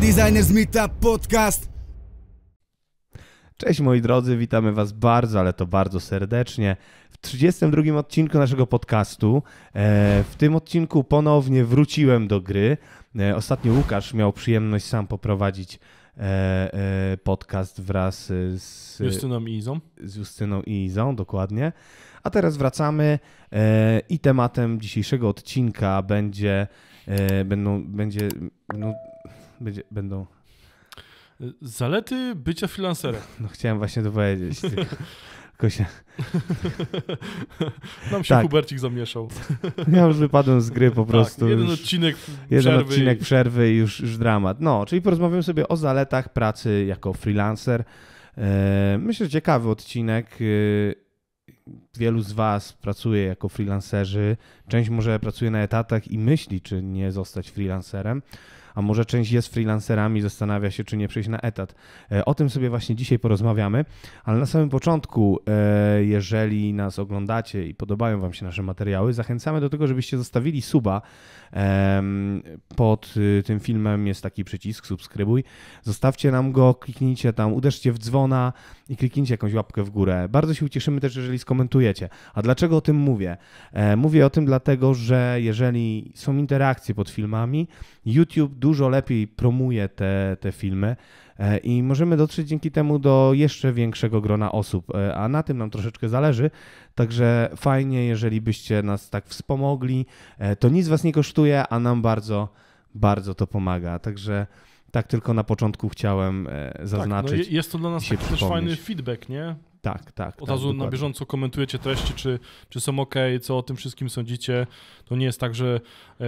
Designers Meetup Podcast. Cześć moi drodzy, witamy Was bardzo, ale to bardzo serdecznie w 32 odcinku naszego podcastu. E, w tym odcinku ponownie wróciłem do gry. E, ostatnio Łukasz miał przyjemność sam poprowadzić e, podcast wraz z Justyną i Izą. Z Justyną i Izą, dokładnie. A teraz wracamy i tematem dzisiejszego odcinka będzie będą, będzie no, będzie, będą. Zalety bycia freelancerem. No chciałem właśnie to powiedzieć. Tylko się... Nam się tak. Hubercik zamieszał. Ja już wypadłem z gry po tak, prostu. Tak, jeden już, odcinek przerwy. Jeden odcinek przerwy i już, już dramat. No, czyli porozmawiamy sobie o zaletach pracy jako freelancer. E, myślę, że ciekawy odcinek. E, wielu z Was pracuje jako freelancerzy. Część może pracuje na etatach i myśli, czy nie zostać freelancerem a może część jest freelancerami, zastanawia się, czy nie przejść na etat. E, o tym sobie właśnie dzisiaj porozmawiamy, ale na samym początku, e, jeżeli nas oglądacie i podobają Wam się nasze materiały, zachęcamy do tego, żebyście zostawili suba pod y, tym filmem jest taki przycisk subskrybuj. Zostawcie nam go, kliknijcie tam, uderzcie w dzwona i kliknijcie jakąś łapkę w górę. Bardzo się ucieszymy też, jeżeli skomentujecie. A dlaczego o tym mówię? E, mówię o tym dlatego, że jeżeli są interakcje pod filmami, YouTube dużo lepiej promuje te, te filmy. E, i możemy dotrzeć dzięki temu do jeszcze większego grona osób, e, a na tym nam troszeczkę zależy. Także fajnie, jeżeli byście nas tak wspomogli. E, to nic was nie kosztuje, a nam bardzo, bardzo to pomaga. Także tak tylko na początku chciałem zaznaczyć. E, tak, no jest to dla nas też fajny feedback, nie? Tak, tak. Od tak, razu tak, na bieżąco komentujecie treści, czy, czy są ok, co o tym wszystkim sądzicie. To nie jest tak, że e,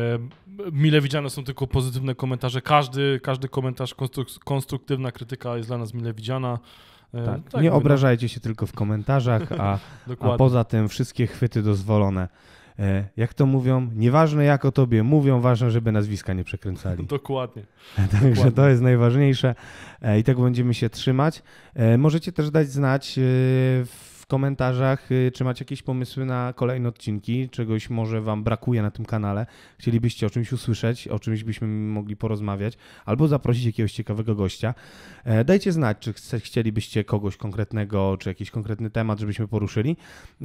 mile widziane są tylko pozytywne komentarze. Każdy, każdy komentarz, konstruktywna krytyka jest dla nas mile widziana. E, tak. Tak, nie no. obrażajcie się tylko w komentarzach, a, a poza tym wszystkie chwyty dozwolone. E, jak to mówią, nieważne jak o tobie mówią, ważne, żeby nazwiska nie przekręcali. Dokładnie. Także Dokładnie. to jest najważniejsze e, i tego tak będziemy się trzymać. E, możecie też dać znać w komentarzach, y, czy macie jakieś pomysły na kolejne odcinki, czegoś może Wam brakuje na tym kanale, chcielibyście o czymś usłyszeć, o czymś byśmy mogli porozmawiać, albo zaprosić jakiegoś ciekawego gościa. E, dajcie znać, czy chcielibyście kogoś konkretnego, czy jakiś konkretny temat, żebyśmy poruszyli,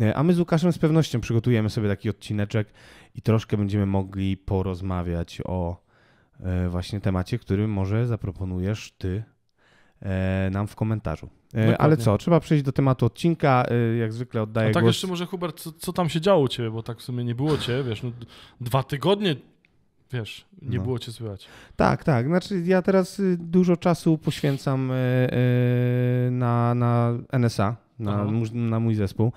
e, a my z Łukaszem z pewnością przygotujemy sobie taki odcineczek i troszkę będziemy mogli porozmawiać o e, właśnie temacie, który może zaproponujesz Ty E, nam w komentarzu. E, Dokładnie. Ale co, trzeba przejść do tematu odcinka. E, jak zwykle oddaję głos. A tak, głos. jeszcze może Hubert, co, co, tam się działo u Ciebie, bo tak w sumie nie było Cię, wiesz, no, dwa tygodnie wiesz, nie no. było cię słychać. Tak, tak. Znaczy ja teraz y, dużo czasu poświęcam y, y, na, na NSA, na, na, mój zespół.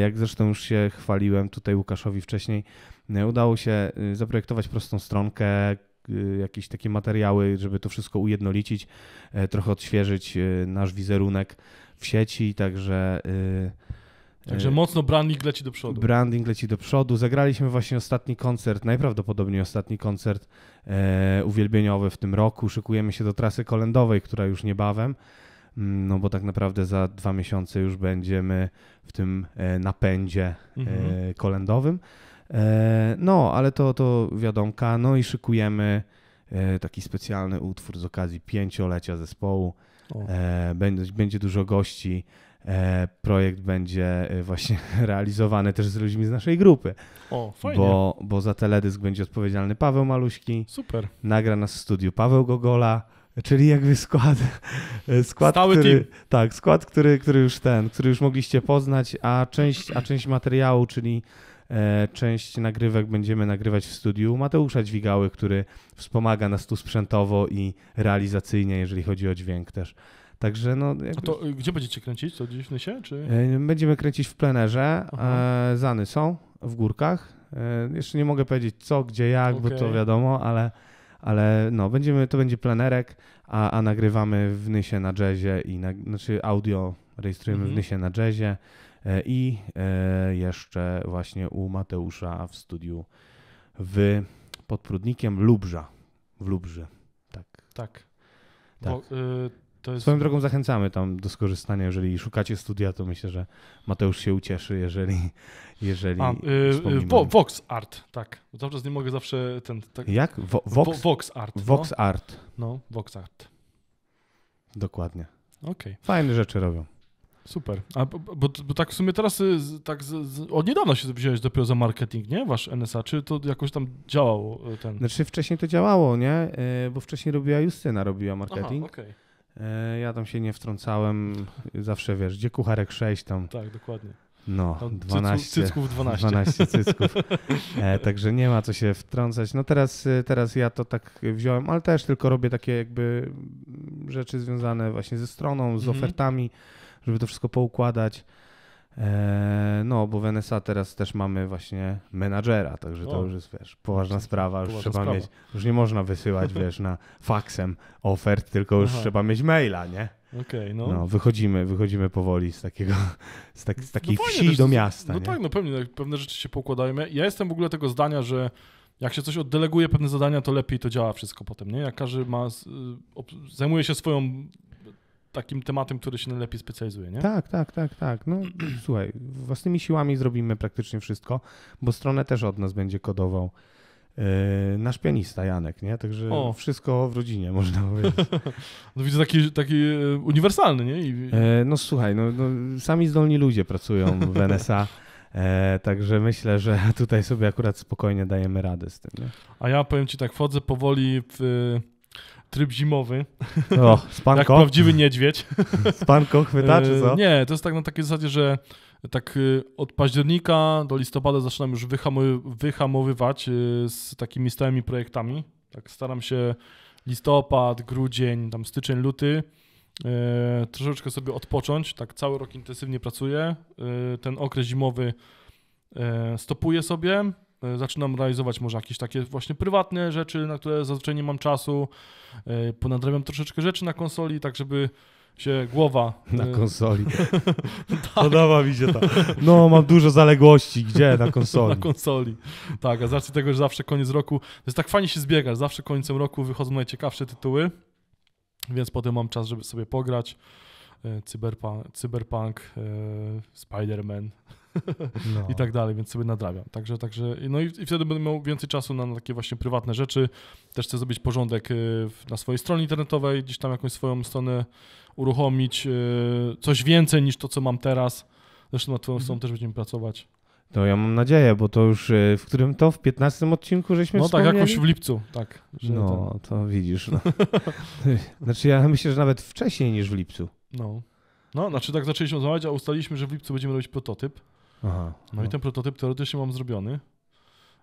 Jak zresztą już się chwaliłem tutaj Łukaszowi wcześniej, udało się zaprojektować prostą stronkę, Y, jakieś takie materiały, żeby to wszystko ujednolicić, e, trochę odświeżyć e, nasz wizerunek w sieci, także... E, także mocno branding leci do przodu. Branding leci do przodu. Zagraliśmy właśnie ostatni koncert, najprawdopodobniej ostatni koncert e, uwielbieniowy w tym roku. Szykujemy się do trasy kolendowej, która już niebawem, mm, no bo tak naprawdę za dwa miesiące już będziemy w tym napędzie e, mhm. kolendowym. E, no, ale to, to wiadomka. No i szykujemy e, taki specjalny utwór z okazji pięciolecia zespołu. E, będzie, będzie dużo gości. Projekt będzie właśnie realizowany też z ludźmi z naszej grupy. O, fajnie. Bo, bo za teledysk będzie odpowiedzialny Paweł Maluśki. Super. Nagra nas w studiu Paweł Gogola. Czyli jakby skład, skład Stały który, team. tak, skład, który, który już ten, który już mogliście poznać, a część, a część materiału, czyli E, część nagrywek będziemy nagrywać w studiu Mateusza Dźwigały, który wspomaga nas tu sprzętowo i realizacyjnie, jeżeli chodzi o dźwięk też. Także no. Jakby... A to y, gdzie będziecie kręcić? To gdzieś w Nysie? Czy... E, będziemy kręcić w plenerze. Aha. E, Zany są w górkach. Jeszcze nie mogę powiedzieć co, gdzie, jak, okay. bo to wiadomo, ale, ale no, będziemy, to będzie plenerek, a, a nagrywamy w Nysie na jazzie i na, znaczy audio rejestrujemy mhm. w Nysie na jazzie. E, i e, jeszcze właśnie u Mateusza w studiu w pod Lubrza, w Lubrze. Tak. Tak. tak. Bo, y, to jest... Swoją drogą zachęcamy tam do skorzystania, jeżeli szukacie studia, to myślę, że Mateusz się ucieszy, jeżeli jeżeli A, yy, Vox Art, tak. Zawsze nie mogę zawsze ten... Tak. Jak? Wo, vox? vox Art. No. Vox no. Art. No, Vox Art. Dokładnie. Okay. Fajne rzeczy robią. Super. A, bo, bo tak w sumie teraz y, tak z, z, od niedawna się wziąłeś dopiero za marketing, nie? Wasz NSA. Czy to jakoś tam działało y, ten. Znaczy wcześniej to działało, nie? Y, bo wcześniej robiła Justyna, robiła marketing. Aha, okay. Ja tam się nie wtrącałem, zawsze wiesz, gdzie kucharek 6 tam. Tak, dokładnie. No, 12. Cycków 12. 12 cycków. E, także nie ma co się wtrącać. No teraz, teraz ja to tak wziąłem, ale też tylko robię takie jakby rzeczy związane właśnie ze stroną, z mhm. ofertami żeby to wszystko poukładać. Eee, no, bo w NSA teraz też mamy właśnie menadżera, także to o, już jest, wiesz, poważna sprawa, już poważna trzeba sprawa. mieć, już nie można wysyłać, wiesz, na faksem ofert, tylko już Aha. trzeba mieć maila, nie? Okay, no. no. wychodzimy, wychodzimy powoli z takiego, z, tak, z takiej no wsi do miasta. No nie? tak, no pewnie, pewne rzeczy się poukładajmy. Ja jestem w ogóle tego zdania, że jak się coś oddeleguje pewne zadania, to lepiej to działa wszystko potem, nie? Jak każdy ma, y, zajmuje się swoją takim tematem, który się najlepiej specjalizuje, nie? Tak, tak, tak, tak. No słuchaj, własnymi siłami zrobimy praktycznie wszystko, bo stronę też od nas będzie kodował yy, nasz pianista Janek, nie? Także o. wszystko w rodzinie, można powiedzieć. no widzę taki, taki e, uniwersalny, nie? I... Yy, no słuchaj, no, no, sami zdolni ludzie pracują w NSA. E, także myślę, że tutaj sobie akurat spokojnie dajemy radę z tym. Nie? A ja powiem ci tak, wchodzę powoli w tryb zimowy. O, spanko. Jak prawdziwy niedźwiedź. Spanko, czy co? E, nie, to jest tak na takiej zasadzie, że tak y, od października do listopada zaczynam już wyhamowywać y, z takimi stałymi projektami. Tak staram się listopad, grudzień, tam styczeń, luty e, troszeczkę sobie odpocząć. Tak cały rok intensywnie pracuję. E, ten okres zimowy stopuję sobie E, zaczynam realizować może jakieś takie właśnie prywatne rzeczy, na które zazwyczaj nie mam czasu. E, ponadrabiam troszeczkę rzeczy na konsoli, tak żeby się głowa. E, na konsoli. tak. Podoba mi się to. No, mam dużo zaległości. Gdzie? Na konsoli. na konsoli. Tak, a z racji tego, że zawsze koniec roku. To jest tak fajnie się zbiega, zawsze końcem roku wychodzą najciekawsze tytuły, więc potem mam czas, żeby sobie pograć. Cyberpunk, cyberpunk Spider-Man. no. i tak dalej, więc sobie nadrabiam. Także, także, no i, i, wtedy będę miał więcej czasu na, na takie właśnie prywatne rzeczy. Też chcę zrobić porządek y, na swojej stronie internetowej, gdzieś tam jakąś swoją stronę uruchomić, y, coś więcej niż to, co mam teraz. Zresztą na twoją mhm. stronę też będziemy pracować. No ja mam nadzieję, bo to już y, w którym to? W 15 odcinku żeśmy No tak, jakoś w lipcu, tak. No, ten... to widzisz. No. znaczy ja myślę, że nawet wcześniej niż w lipcu. No. No, znaczy tak zaczęliśmy rozmawiać, a ustaliliśmy, że w lipcu będziemy robić prototyp. Aha, no, no i ten prototyp teoretycznie mam zrobiony.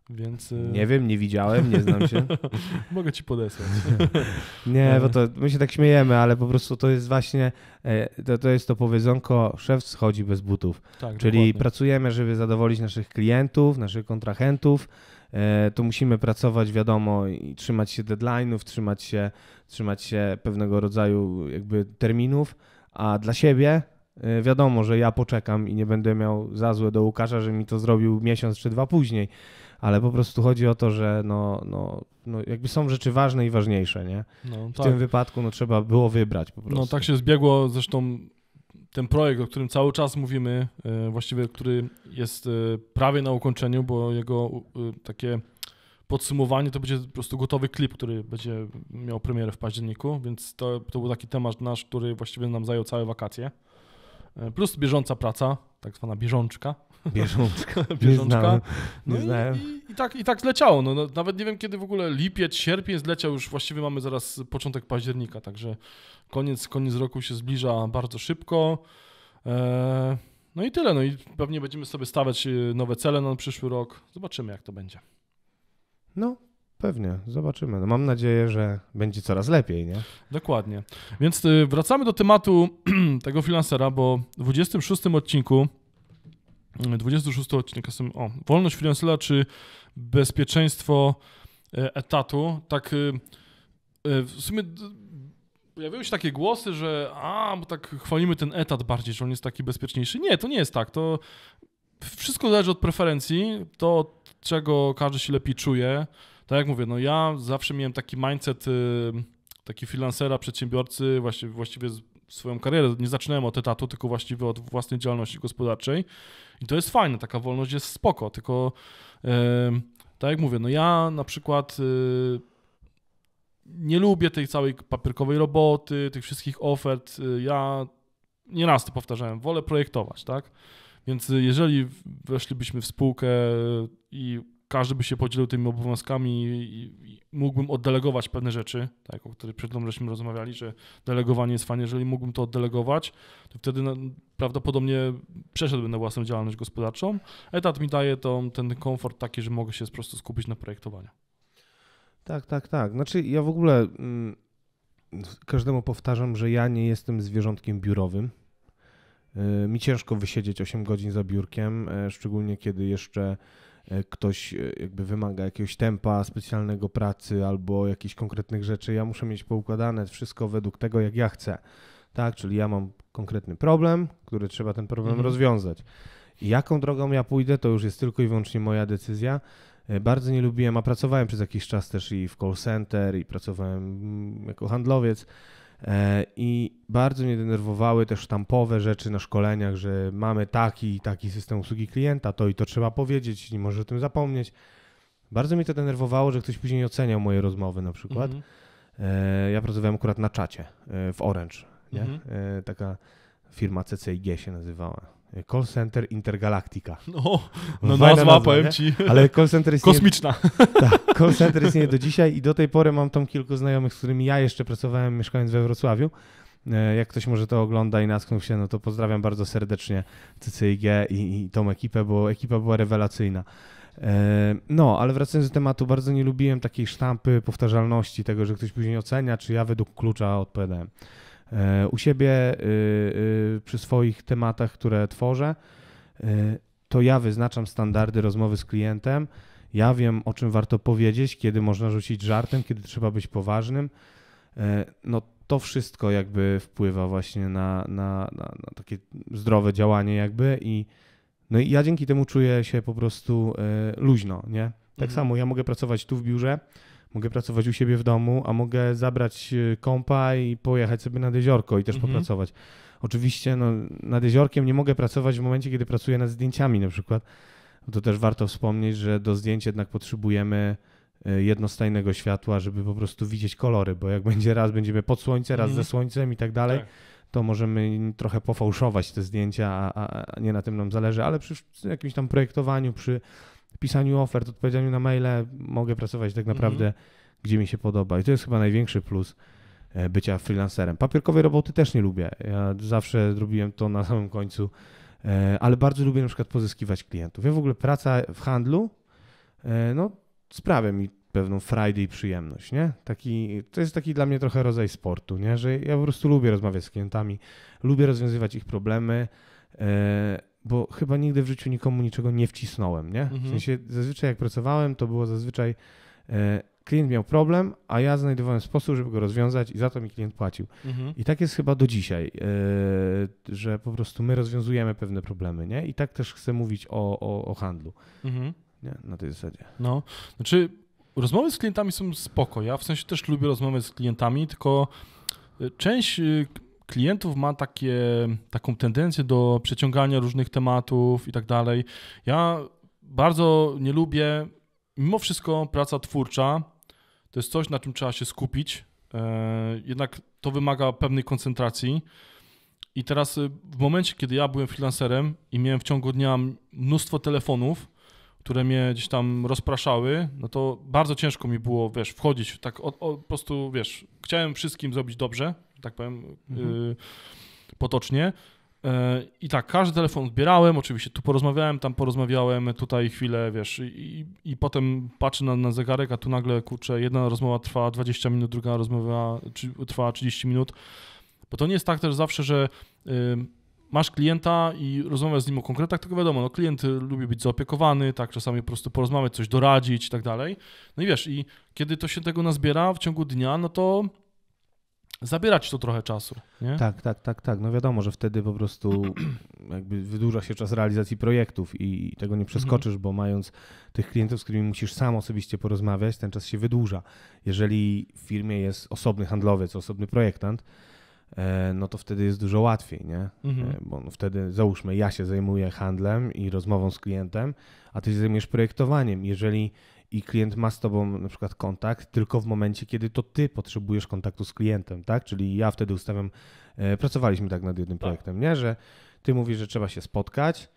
Więc... E, nie wiem, nie widziałem, nie znam się. Mogę ci podesłać. nie, bo to my się tak śmiejemy, ale po prostu to jest właśnie, e, to, to jest to powiedzonko, szef schodzi bez butów. Tak, Czyli dokładnie. pracujemy, żeby zadowolić naszych klientów, naszych kontrahentów, e, to musimy pracować, wiadomo, i trzymać się deadline'ów, trzymać się, trzymać się pewnego rodzaju jakby terminów, a dla siebie E, wiadomo, że ja poczekam i nie będę miał za złe do Łukasza, że mi to zrobił miesiąc czy dwa później, ale po prostu chodzi o to, że no, no, no jakby są rzeczy ważne i ważniejsze, nie? No, tak. W tym wypadku no, trzeba było wybrać po prostu. No tak się zbiegło, zresztą ten projekt, o którym cały czas mówimy, e, właściwie który jest e, prawie na ukończeniu, bo jego takie podsumowanie to będzie po prostu gotowy klip, który będzie miał premierę w październiku, więc to, to był taki temat nasz, który właściwie nam zajął całe wakacje. E, plus bieżąca praca, tak zwana bieżączka. Bieżączka. bieżączka. Nie znałem. No i, i, i, tak, I tak zleciało. No, no, nawet nie wiem, kiedy w ogóle lipiec, sierpień zleciał. Już właściwie mamy zaraz początek października, także koniec, koniec roku się zbliża bardzo szybko. E, no i tyle. No i pewnie będziemy sobie stawiać e, nowe cele na przyszły rok. Zobaczymy, jak to będzie. No, Pewnie, zobaczymy. No mam nadzieję, że będzie coraz lepiej, nie? Dokładnie. Więc y, wracamy do tematu tego freelancera, bo w 26 odcinku 26 odcinek, o, wolność freelancera czy bezpieczeństwo e, etatu, tak y, e, w sumie pojawiły się takie głosy, że a, bo tak chwalimy ten etat bardziej, że on jest taki bezpieczniejszy. Nie, to nie jest tak, to wszystko zależy od preferencji, to od czego każdy się lepiej czuje, tak jak mówię, no ja zawsze miałem taki mindset y, taki freelancera, przedsiębiorcy, właściwie, właściwie swoją karierę nie zaczynałem od etatu, tylko właściwie od własnej działalności gospodarczej i to jest fajne, taka wolność jest spoko, tylko yy, tak jak mówię, no ja na przykład y, nie lubię tej całej papierkowej roboty, tych wszystkich ofert, ja y, ja nieraz to powtarzałem, wolę projektować, tak? Więc jeżeli weszlibyśmy w spółkę i każdy by się podzielił tymi obowiązkami i, i mógłbym oddelegować pewne rzeczy, tak, o których przed chwilą żeśmy rozmawiali, że delegowanie jest fajne, jeżeli mógłbym to oddelegować, to wtedy na, prawdopodobnie przeszedłbym na własną działalność gospodarczą. Etat mi daje to, ten komfort taki, że mogę się po prostu skupić na projektowaniu. Tak, tak, tak. Znaczy ja w ogóle mm, każdemu powtarzam, że ja nie jestem zwierzątkiem biurowym. Y, mi ciężko wysiedzieć 8 godzin za biurkiem, y, szczególnie kiedy jeszcze E, ktoś e, jakby wymaga jakiegoś tempa specjalnego pracy albo jakichś konkretnych rzeczy. Ja muszę mieć poukładane wszystko według tego, jak ja chcę. Tak, czyli ja mam konkretny problem, który trzeba ten problem mhm. rozwiązać. I jaką drogą ja pójdę, to już jest tylko i wyłącznie moja decyzja. E, bardzo nie lubiłem, a pracowałem przez jakiś czas też i w call center, i pracowałem mm, jako handlowiec. E, I bardzo mnie denerwowały też sztampowe rzeczy na szkoleniach, że mamy taki i taki system obsługi klienta, to i to trzeba powiedzieć, nie może o tym zapomnieć. Bardzo mnie to denerwowało, że ktoś później oceniał moje rozmowy na przykład. Mm -hmm. Ja pracowałem akurat na czacie e, w Orange. Mm -hmm. Taka firma CCIG się nazywała. Call Center Intergalactica. No, no nazwa, nazwa, powiem nie? ci. Ale call center istnieje... Kosmiczna. Tak, call center istnieje do dzisiaj i do tej pory mam tam kilku znajomych, z którymi ja jeszcze pracowałem mieszkając we Wrocławiu. E, jak ktoś może to ogląda i nasknął się, no to pozdrawiam bardzo serdecznie CCIG i, i tą ekipę, bo ekipa była rewelacyjna. E, no, ale wracając do tematu, bardzo nie lubiłem takiej sztampy powtarzalności, tego, że ktoś później ocenia, czy ja według klucza odpowiadałem. E, u siebie y, y, przy swoich tematach, które tworzę, y, to ja wyznaczam standardy rozmowy z klientem. Ja wiem, o czym warto powiedzieć, kiedy można rzucić żartem, kiedy trzeba być poważnym. E, no to wszystko jakby wpływa właśnie na, na, na, na takie zdrowe działanie jakby i no i ja dzięki temu czuję się po prostu e, luźno, nie? Tak mhm. samo ja mogę pracować tu w biurze, mogę pracować u siebie w domu, a mogę zabrać y, kąpa i pojechać sobie na jeziorko i też mhm. popracować. Oczywiście no, nad jeziorkiem nie mogę pracować w momencie, kiedy pracuję nad zdjęciami na przykład. No to też warto wspomnieć, że do zdjęć jednak potrzebujemy y, jednostajnego światła, żeby po prostu widzieć kolory, bo jak będzie raz będziemy pod słońce, raz mhm. ze słońcem i tak dalej, tak. to możemy trochę pofałszować te zdjęcia, a, a, nie na tym nam zależy, ale przy jakimś tam projektowaniu, przy pisaniu ofert, odpowiedzianiu na maile mogę pracować tak naprawdę, mm -hmm. gdzie mi się podoba. I to jest chyba największy plus e, bycia freelancerem. Papierkowej roboty też nie lubię. Ja zawsze zrobiłem to na samym końcu, e, ale bardzo lubię na przykład pozyskiwać klientów. Ja w ogóle praca w handlu e, no, sprawia mi pewną frajdę i przyjemność, nie? Taki, to jest taki dla mnie trochę rodzaj sportu, nie? Że ja po prostu lubię rozmawiać z klientami, lubię rozwiązywać ich problemy, bo chyba nigdy w życiu nikomu niczego nie wcisnąłem, nie? Mhm. W sensie zazwyczaj jak pracowałem, to było zazwyczaj e, klient miał problem, a ja znajdowałem sposób, żeby go rozwiązać i za to mi klient płacił. Mhm. I tak jest chyba do dzisiaj, e, że po prostu my rozwiązujemy pewne problemy, nie? I tak też chcę mówić o, o, o handlu. Mhm. Nie? Na tej zasadzie. No, znaczy rozmowy z klientami są spoko. Ja w sensie też lubię rozmowy z klientami, tylko e, część e, klientów ma takie, taką tendencję do przeciągania różnych tematów i tak dalej. Ja bardzo nie lubię, mimo wszystko, praca twórcza to jest coś, na czym trzeba się skupić. E, jednak to wymaga pewnej koncentracji. I teraz, e, w momencie, kiedy ja byłem freelancerem i miałem w ciągu dnia mnóstwo telefonów, które mnie gdzieś tam rozpraszały, no to bardzo ciężko mi było, wiesz, wchodzić, tak o, o, po prostu, wiesz, chciałem wszystkim zrobić dobrze, tak powiem, mhm. Y, potocznie, e, i tak, każdy telefon odbierałem, oczywiście tu porozmawiałem, tam porozmawiałem, tutaj chwilę, wiesz, i, i potem patrzę na, na, zegarek, a tu nagle, kurczę, jedna rozmowa trwa 20 minut, druga rozmowa trwa 30 minut, bo to nie jest tak też zawsze, że masz klienta i rozmawiasz z nim o konkretach, tylko wiadomo, no, klient y, lubi być zaopiekowany, tak, czasami po prostu porozmawiać, coś doradzić i tak dalej. No i wiesz, i kiedy to się tego nazbiera w ciągu dnia, no to zabierać to trochę czasu. Nie? Tak, tak, tak, tak. No wiadomo, że wtedy po prostu jakby wydłuża się czas realizacji projektów i tego nie przeskoczysz, mhm. bo mając tych klientów, z którymi musisz sam osobiście porozmawiać, ten czas się wydłuża. Jeżeli w firmie jest osobny handlowiec, osobny projektant, E, no to wtedy jest dużo łatwiej, nie? Mhm. E, bo no wtedy, załóżmy, ja się zajmuję handlem i rozmową z klientem, a ty się zajmujesz projektowaniem. Jeżeli i klient ma z tobą na przykład kontakt tylko w momencie, kiedy to ty potrzebujesz kontaktu z klientem, tak? Czyli ja wtedy ustawiam, e, pracowaliśmy tak nad jednym tak. projektem, nie? Że ty mówisz, że trzeba się spotkać,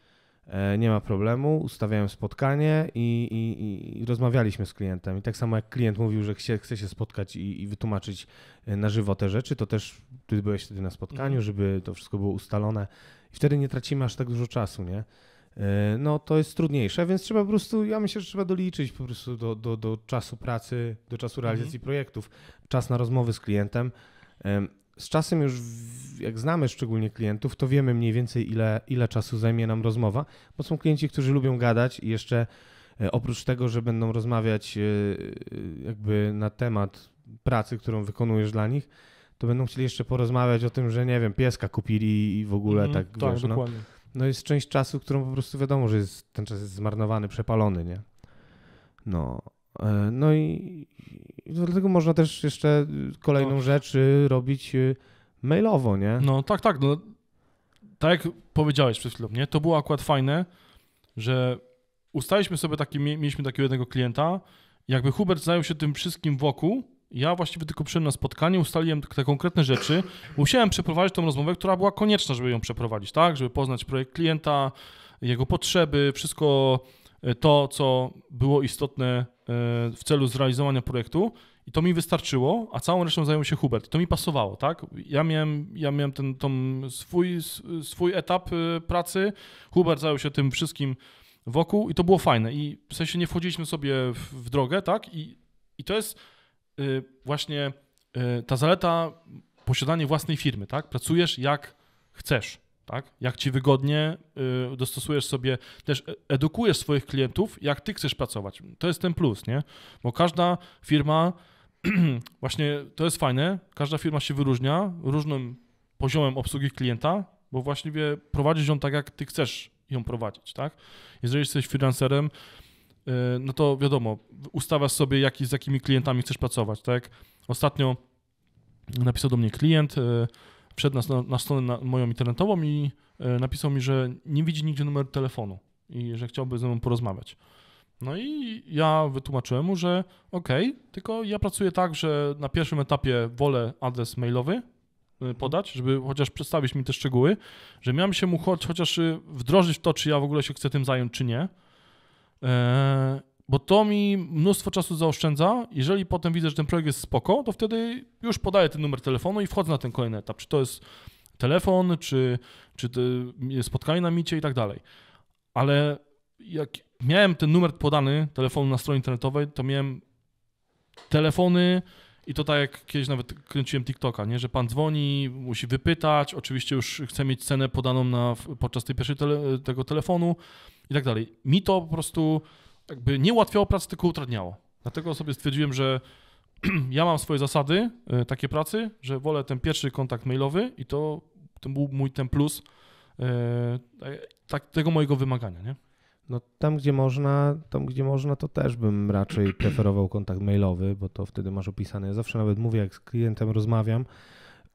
E, nie ma problemu, ustawiałem spotkanie i, i, i, rozmawialiśmy z klientem. I tak samo jak klient mówił, że chce, chce się spotkać i, i, wytłumaczyć e, na żywo te rzeczy, to też ty byłeś wtedy na spotkaniu, mhm. żeby to wszystko było ustalone i wtedy nie tracimy aż tak dużo czasu, nie? E, no to jest trudniejsze, więc trzeba po prostu, ja myślę, że trzeba doliczyć po prostu do, do, do czasu pracy, do czasu realizacji mhm. projektów, czas na rozmowy z klientem z czasem już, jak znamy szczególnie klientów, to wiemy mniej więcej, ile, ile czasu zajmie nam rozmowa, bo są klienci, którzy lubią gadać i jeszcze e, oprócz tego, że będą rozmawiać e, e, jakby na temat pracy, którą wykonujesz dla nich, to będą chcieli jeszcze porozmawiać o tym, że nie wiem, pieska kupili i w ogóle mm, tak, tak wiesz, no. dokładnie. No, no jest część czasu, którą po prostu wiadomo, że jest, ten czas jest zmarnowany, przepalony, nie? No, no i, i dlatego można też jeszcze y, kolejną no. rzecz y, robić y, mailowo, nie? No tak, tak. No, tak jak powiedziałeś przed chwilą, nie? To było akurat fajne, że ustaliśmy sobie taki, mieliśmy takiego jednego klienta, jakby Hubert zajął się tym wszystkim wokół, ja właściwie tylko przyszedłem na spotkanie, ustaliłem te konkretne rzeczy, musiałem przeprowadzić tą rozmowę, która była konieczna, żeby ją przeprowadzić, tak? Żeby poznać projekt klienta, jego potrzeby, wszystko to, co było istotne E, w celu zrealizowania projektu i to mi wystarczyło, a całą resztą zajął się Hubert. I to mi pasowało, tak? Ja miałem, ja miałem ten tą swój, swój etap e, pracy, Hubert zajął się tym wszystkim wokół i to było fajne. I w sensie nie wchodziliśmy sobie w, w drogę, tak? I, i to jest e, właśnie ta zaleta posiadanie własnej firmy, tak? Pracujesz jak chcesz tak? Jak ci wygodnie y, dostosujesz sobie, też e, edukujesz swoich klientów, jak ty chcesz pracować. To jest ten plus, nie? Bo każda firma, właśnie to jest fajne, każda firma się wyróżnia różnym poziomem obsługi klienta, bo właściwie prowadzisz ją tak, jak ty chcesz ją prowadzić, tak? Jeżeli jesteś freelancerem, y, no to wiadomo, ustawiasz sobie, jak, z jakimi klientami chcesz pracować, tak? Ostatnio napisał do mnie klient, y, wszedł na, na stronę na moją internetową i e, napisał mi, że nie widzi nigdzie numeru telefonu i że chciałby ze mną porozmawiać. No i ja wytłumaczyłem mu, że okej, okay, tylko ja pracuję tak, że na pierwszym etapie wolę adres mailowy e, podać, żeby chociaż przedstawić mi te szczegóły, że miałem się mu choć, chociaż y, wdrożyć w to, czy ja w ogóle się chcę tym zająć, czy nie. E, bo to mi mnóstwo czasu zaoszczędza. Jeżeli potem widzę, że ten projekt jest spoko, to wtedy już podaję ten numer telefonu i wchodzę na ten kolejny etap. Czy to jest telefon, czy, czy spotkanie na micie i tak dalej. Ale jak miałem ten numer podany telefonu na stronie internetowej, to miałem telefony i to tak jak kiedyś nawet kręciłem TikToka, nie? że pan dzwoni, musi wypytać, oczywiście już chce mieć cenę podaną na, podczas tej pierwszej tele, tego telefonu i tak dalej. Mi to po prostu jakby nie ułatwiało pracy, tylko utrudniało. Dlatego sobie stwierdziłem, że ja mam swoje zasady y, takie pracy, że wolę ten pierwszy kontakt mailowy i to, to był mój ten plus y, tak, tego mojego wymagania, nie? No tam gdzie można, tam gdzie można to też bym raczej preferował kontakt mailowy, bo to wtedy masz opisane. Ja zawsze nawet mówię, jak z klientem rozmawiam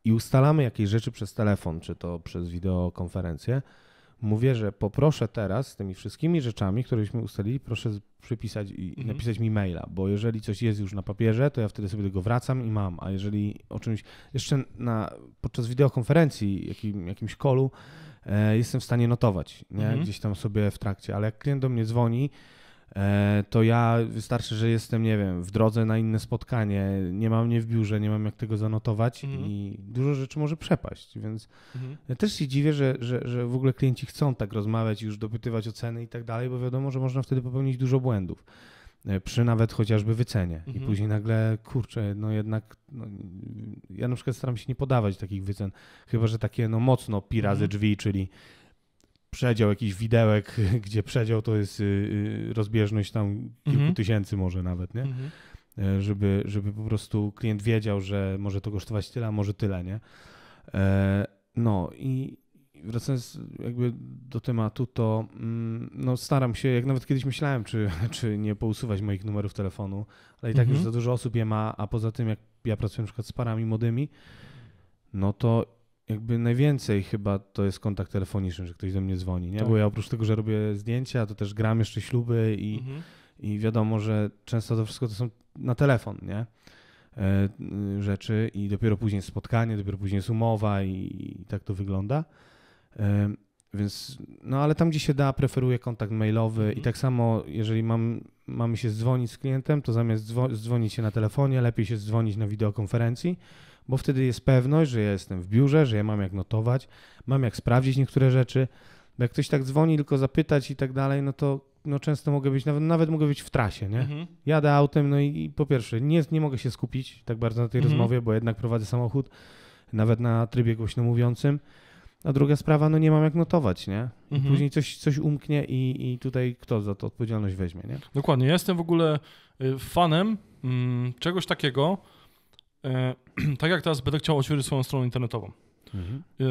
i ustalamy jakieś rzeczy przez telefon, czy to przez wideokonferencję, mówię, że poproszę teraz z tymi wszystkimi rzeczami, któreśmy ustalili, proszę przypisać i mhm. napisać mi maila, bo jeżeli coś jest już na papierze, to ja wtedy sobie tego wracam i mam, a jeżeli o czymś jeszcze na, podczas wideokonferencji, jakim, jakimś kolu, e, jestem w stanie notować, nie? Mhm. gdzieś tam sobie w trakcie, ale jak klient do mnie dzwoni, E, to ja wystarczy, że jestem, nie wiem, w drodze na inne spotkanie, nie mam mnie w biurze, nie mam jak tego zanotować mhm. i dużo rzeczy może przepaść, więc mhm. ja też się dziwię, że, że, że w ogóle klienci chcą tak rozmawiać, już dopytywać o ceny i tak dalej, bo wiadomo, że można wtedy popełnić dużo błędów e, przy nawet chociażby wycenie. Mhm. I później nagle, kurczę, no jednak, no, ja na przykład staram się nie podawać takich wycen, chyba że takie no mocno pirazy mhm. drzwi, czyli przedział, jakiś widełek, gdzie przedział to jest y, y, rozbieżność tam kilku mhm. tysięcy może nawet, nie? Mhm. E, żeby, żeby po prostu klient wiedział, że może to kosztować tyle, a może tyle, nie? E, no i wracając jakby do tematu, to mm, no, staram się, jak nawet kiedyś myślałem, czy, czy nie pousuwać moich numerów telefonu, ale i tak już mhm. za dużo osób je ma, a poza tym jak ja pracuję na przykład z parami młodymi, no to jakby najwięcej chyba to jest kontakt telefoniczny, że ktoś do mnie dzwoni, nie? Tak. Bo ja oprócz tego, że robię zdjęcia, to też gram jeszcze śluby i, mhm. i wiadomo, że często to wszystko to są na telefon, nie? E, rzeczy i dopiero później spotkanie, dopiero później jest umowa i, i tak to wygląda. E, więc, no ale tam, gdzie się da, preferuję kontakt mailowy mhm. i tak samo, jeżeli mam, mamy się dzwonić z klientem, to zamiast dzwo dzwonić się na telefonie, lepiej się dzwonić na wideokonferencji, bo wtedy jest pewność, że ja jestem w biurze, że ja mam jak notować, mam jak sprawdzić niektóre rzeczy. Bo jak ktoś tak dzwoni, tylko zapytać i tak dalej, no to no często mogę być, nawet, nawet mogę być w trasie, nie? Mhm. Jadę autem, no i, i, po pierwsze, nie, nie mogę się skupić tak bardzo na tej mhm. rozmowie, bo jednak prowadzę samochód, nawet na trybie głośno mówiącym. A druga sprawa, no nie mam jak notować, nie? I mhm. Później coś, coś umknie i, i tutaj kto za to odpowiedzialność weźmie, nie? Dokładnie. Ja jestem w ogóle y, fanem mm, czegoś takiego, E, tak jak teraz będę chciał otworzyć swoją stronę internetową. Mhm. E,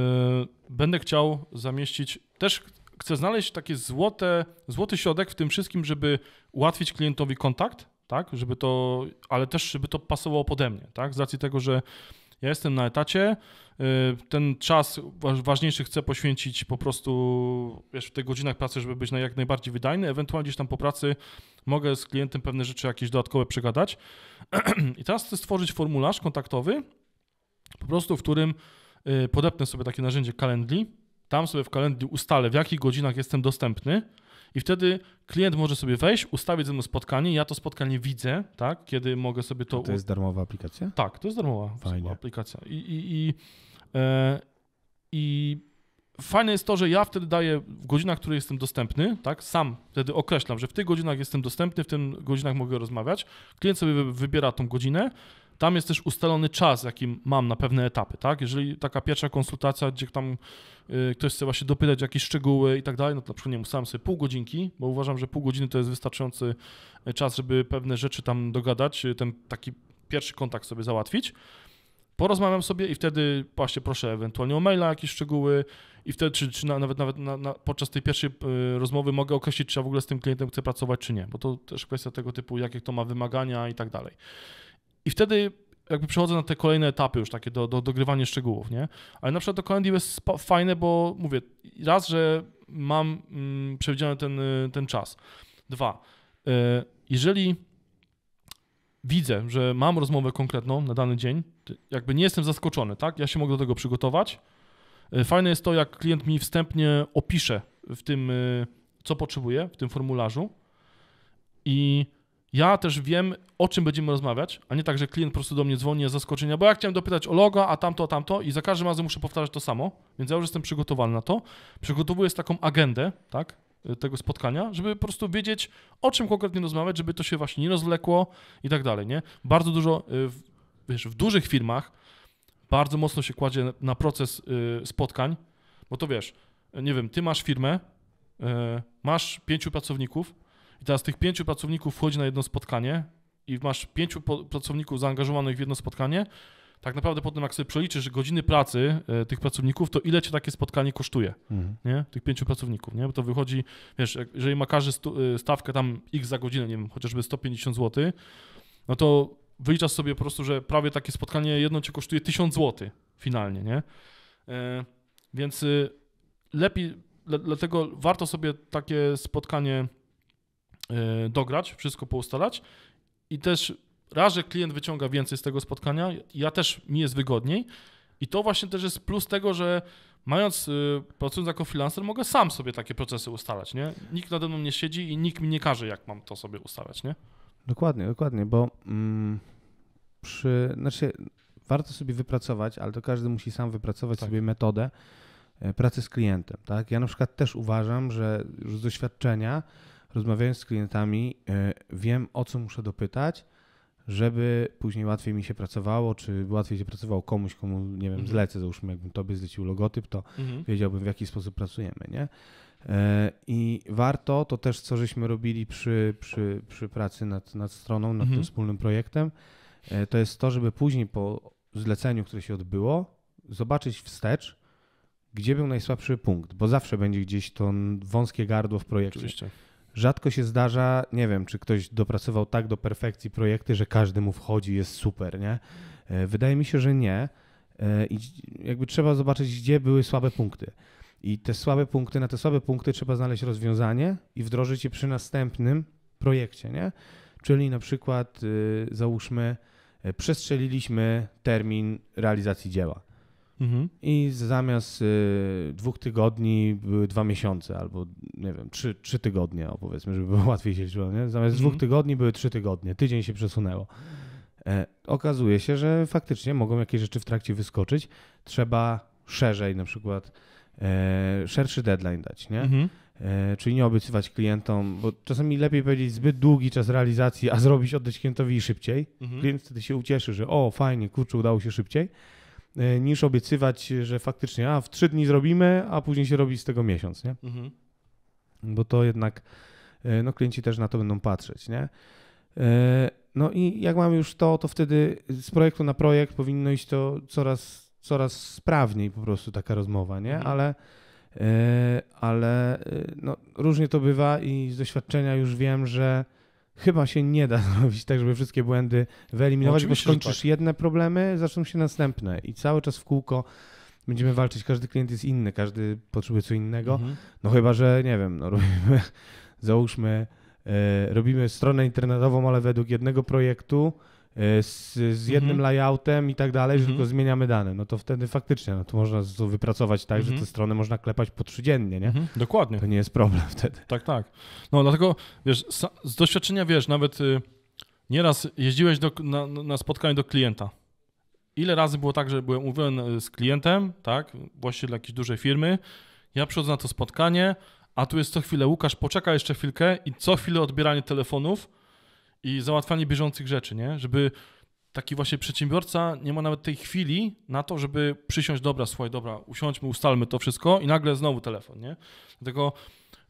będę chciał zamieścić, też chcę znaleźć takie złote, złoty środek w tym wszystkim, żeby ułatwić klientowi kontakt, tak, żeby to, ale też żeby to pasowało pode mnie, tak, z racji tego, że ja jestem na etacie, y, ten czas ważniejszy chcę poświęcić po prostu wiesz, w tych godzinach pracy, żeby być jak najbardziej wydajny, ewentualnie gdzieś tam po pracy mogę z klientem pewne rzeczy jakieś dodatkowe przegadać. I teraz chcę stworzyć formularz kontaktowy, po prostu w którym y, podepnę sobie takie narzędzie Calendly, tam sobie w Calendly ustalę, w jakich godzinach jestem dostępny, i wtedy klient może sobie wejść, ustawić ze mną spotkanie, ja to spotkanie widzę, tak? Kiedy mogę sobie to. A to jest darmowa aplikacja? Tak, to jest darmowa Fajnie. aplikacja. I, i, i, e, i fajne jest to, że ja wtedy daję w godzinach, w których jestem dostępny, tak? Sam wtedy określam, że w tych godzinach jestem dostępny, w tych godzinach mogę rozmawiać. Klient sobie wybiera tą godzinę. Tam jest też ustalony czas, jaki mam na pewne etapy, tak? Jeżeli taka pierwsza konsultacja, gdzie tam y, ktoś chce właśnie dopytać jakieś szczegóły i tak dalej, no to na przykład nie ustalam sobie pół godzinki, bo uważam, że pół godziny to jest wystarczający y, czas, żeby pewne rzeczy tam dogadać, y, ten taki pierwszy kontakt sobie załatwić. Porozmawiam sobie i wtedy właśnie proszę ewentualnie o maila jakieś szczegóły i wtedy czy, czy nawet, nawet na, na, podczas tej pierwszej rozmowy mogę określić, czy ja w ogóle z tym klientem chcę pracować, czy nie, bo to też kwestia tego typu, jakie to ma wymagania i tak dalej. I wtedy jakby przechodzę na te kolejne etapy już takie, do, do dogrywania szczegółów, nie? Ale na przykład to Colin jest fajne, bo mówię, raz, że mam mm, przewidziany ten, y, ten czas. Dwa, y, jeżeli widzę, że mam rozmowę konkretną na dany dzień, jakby nie jestem zaskoczony, tak? Ja się mogę do tego przygotować. Y, fajne jest to, jak klient mi wstępnie opisze w tym, co potrzebuje, w tym formularzu i ja też wiem, o czym będziemy rozmawiać, a nie tak, że klient po prostu do mnie dzwoni z zaskoczenia, bo ja chciałem dopytać o logo, a tamto, a tamto i za każdym razem muszę powtarzać to samo, więc ja już jestem przygotowany na to. Przygotowuję taką agendę, tak, y, tego spotkania, żeby po prostu wiedzieć, o czym konkretnie rozmawiać, żeby to się właśnie nie rozwlekło i tak dalej, nie? Bardzo dużo, y, wiesz, w dużych firmach bardzo mocno się kładzie na proces y, spotkań, bo to wiesz, nie wiem, ty masz firmę, masz pięciu pracowników, i teraz tych pięciu pracowników wchodzi na jedno spotkanie i masz pięciu pracowników zaangażowanych w jedno spotkanie. Tak naprawdę potem, jak sobie przeliczysz godziny pracy e, tych pracowników, to ile cię takie spotkanie kosztuje, mhm. nie? Tych pięciu pracowników, nie? Bo to wychodzi, wiesz, jeżeli ma każdy stu, e, stawkę tam x za godzinę, nie wiem, chociażby 150 zł, no to wyliczasz sobie po prostu, że prawie takie spotkanie jedno cię kosztuje 1000 zł finalnie, nie? E, więc y, lepiej, le, dlatego warto sobie takie spotkanie E, dograć, wszystko poustalać i też raz, że klient wyciąga więcej z tego spotkania, ja też mi jest wygodniej i to właśnie też jest plus tego, że mając, e, pracując jako freelancer, mogę sam sobie takie procesy ustalać, nie? Nikt nade mną nie siedzi i nikt mi nie każe, jak mam to sobie ustalać, nie? Dokładnie, dokładnie, bo mm, przy, znaczy warto sobie wypracować, ale to każdy musi sam wypracować tak. sobie metodę e, pracy z klientem, tak? Ja na przykład też uważam, że już z doświadczenia rozmawiając z klientami, e, wiem o co muszę dopytać, żeby później łatwiej mi się pracowało, czy łatwiej się pracowało komuś, komu, nie wiem, mhm. zlecę, załóżmy, jakbym tobie zlecił logotyp, to mhm. wiedziałbym, w jaki sposób pracujemy, nie? E, I warto, to też co żeśmy robili przy, przy, przy pracy nad, nad stroną, nad mhm. tym wspólnym projektem, e, to jest to, żeby później po zleceniu, które się odbyło, zobaczyć wstecz, gdzie był najsłabszy punkt, bo zawsze będzie gdzieś to wąskie gardło w projekcie. Oczywiście. Rzadko się zdarza, nie wiem, czy ktoś dopracował tak do perfekcji projekty, że każdy mu wchodzi, jest super, nie? E, wydaje mi się, że nie. E, I jakby trzeba zobaczyć, gdzie były słabe punkty. I te słabe punkty, na te słabe punkty trzeba znaleźć rozwiązanie i wdrożyć je przy następnym projekcie, nie? Czyli na przykład, y, załóżmy, e, przestrzeliliśmy termin realizacji dzieła Mhm. I zamiast y, dwóch tygodni były dwa miesiące albo nie wiem, trzy, trzy tygodnie, powiedzmy, żeby było łatwiej się czuło, Nie? Zamiast mhm. dwóch tygodni były trzy tygodnie, tydzień się przesunęło. E, okazuje się, że faktycznie mogą jakieś rzeczy w trakcie wyskoczyć. Trzeba szerzej na przykład e, szerszy deadline dać, nie? Mhm. E, czyli nie obiecywać klientom, bo czasami lepiej powiedzieć zbyt długi czas realizacji, a zrobić oddać klientowi szybciej. Mhm. Klient wtedy się ucieszy, że o, fajnie, kurczę, udało się szybciej E, niż obiecywać, że faktycznie a w trzy dni zrobimy, a później się robi z tego miesiąc, nie? Mhm. Bo to jednak e, no, klienci też na to będą patrzeć, nie? E, no i jak mamy już to, to wtedy z projektu na projekt powinno iść to coraz, coraz sprawniej po prostu taka rozmowa, nie? Mhm. Ale ale no, różnie to bywa i z doświadczenia już wiem, że chyba się nie da zrobić tak, żeby wszystkie błędy wyeliminować, no bo skończysz tak. jedne problemy, zaczną się następne i cały czas w kółko będziemy walczyć. Każdy klient jest inny, każdy potrzebuje co innego. Mhm. No chyba, że nie wiem, no robimy, załóżmy, e, robimy stronę internetową, ale według jednego projektu, E, z, z jednym mhm. layoutem i tak dalej, że mhm. tylko zmieniamy dane. No to wtedy faktycznie, no to można to wypracować tak, że mhm. te strony można klepać po trzydziennie, nie? Dokładnie. To nie jest problem wtedy. Tak, tak. No dlatego, wiesz, z doświadczenia wiesz, nawet y, nieraz jeździłeś do, na, na spotkanie do klienta. Ile razy było tak, że byłem umówiony y, z klientem, tak, dla jakiejś dużej firmy, ja przychodzę na to spotkanie, a tu jest co chwilę Łukasz, poczeka jeszcze chwilkę i co chwilę odbieranie telefonów, i załatwianie bieżących rzeczy, nie? Żeby taki właśnie przedsiębiorca nie ma nawet tej chwili na to, żeby przysiąść, dobra, słuchaj, dobra, usiądźmy, ustalmy to wszystko i nagle znowu telefon, nie? Dlatego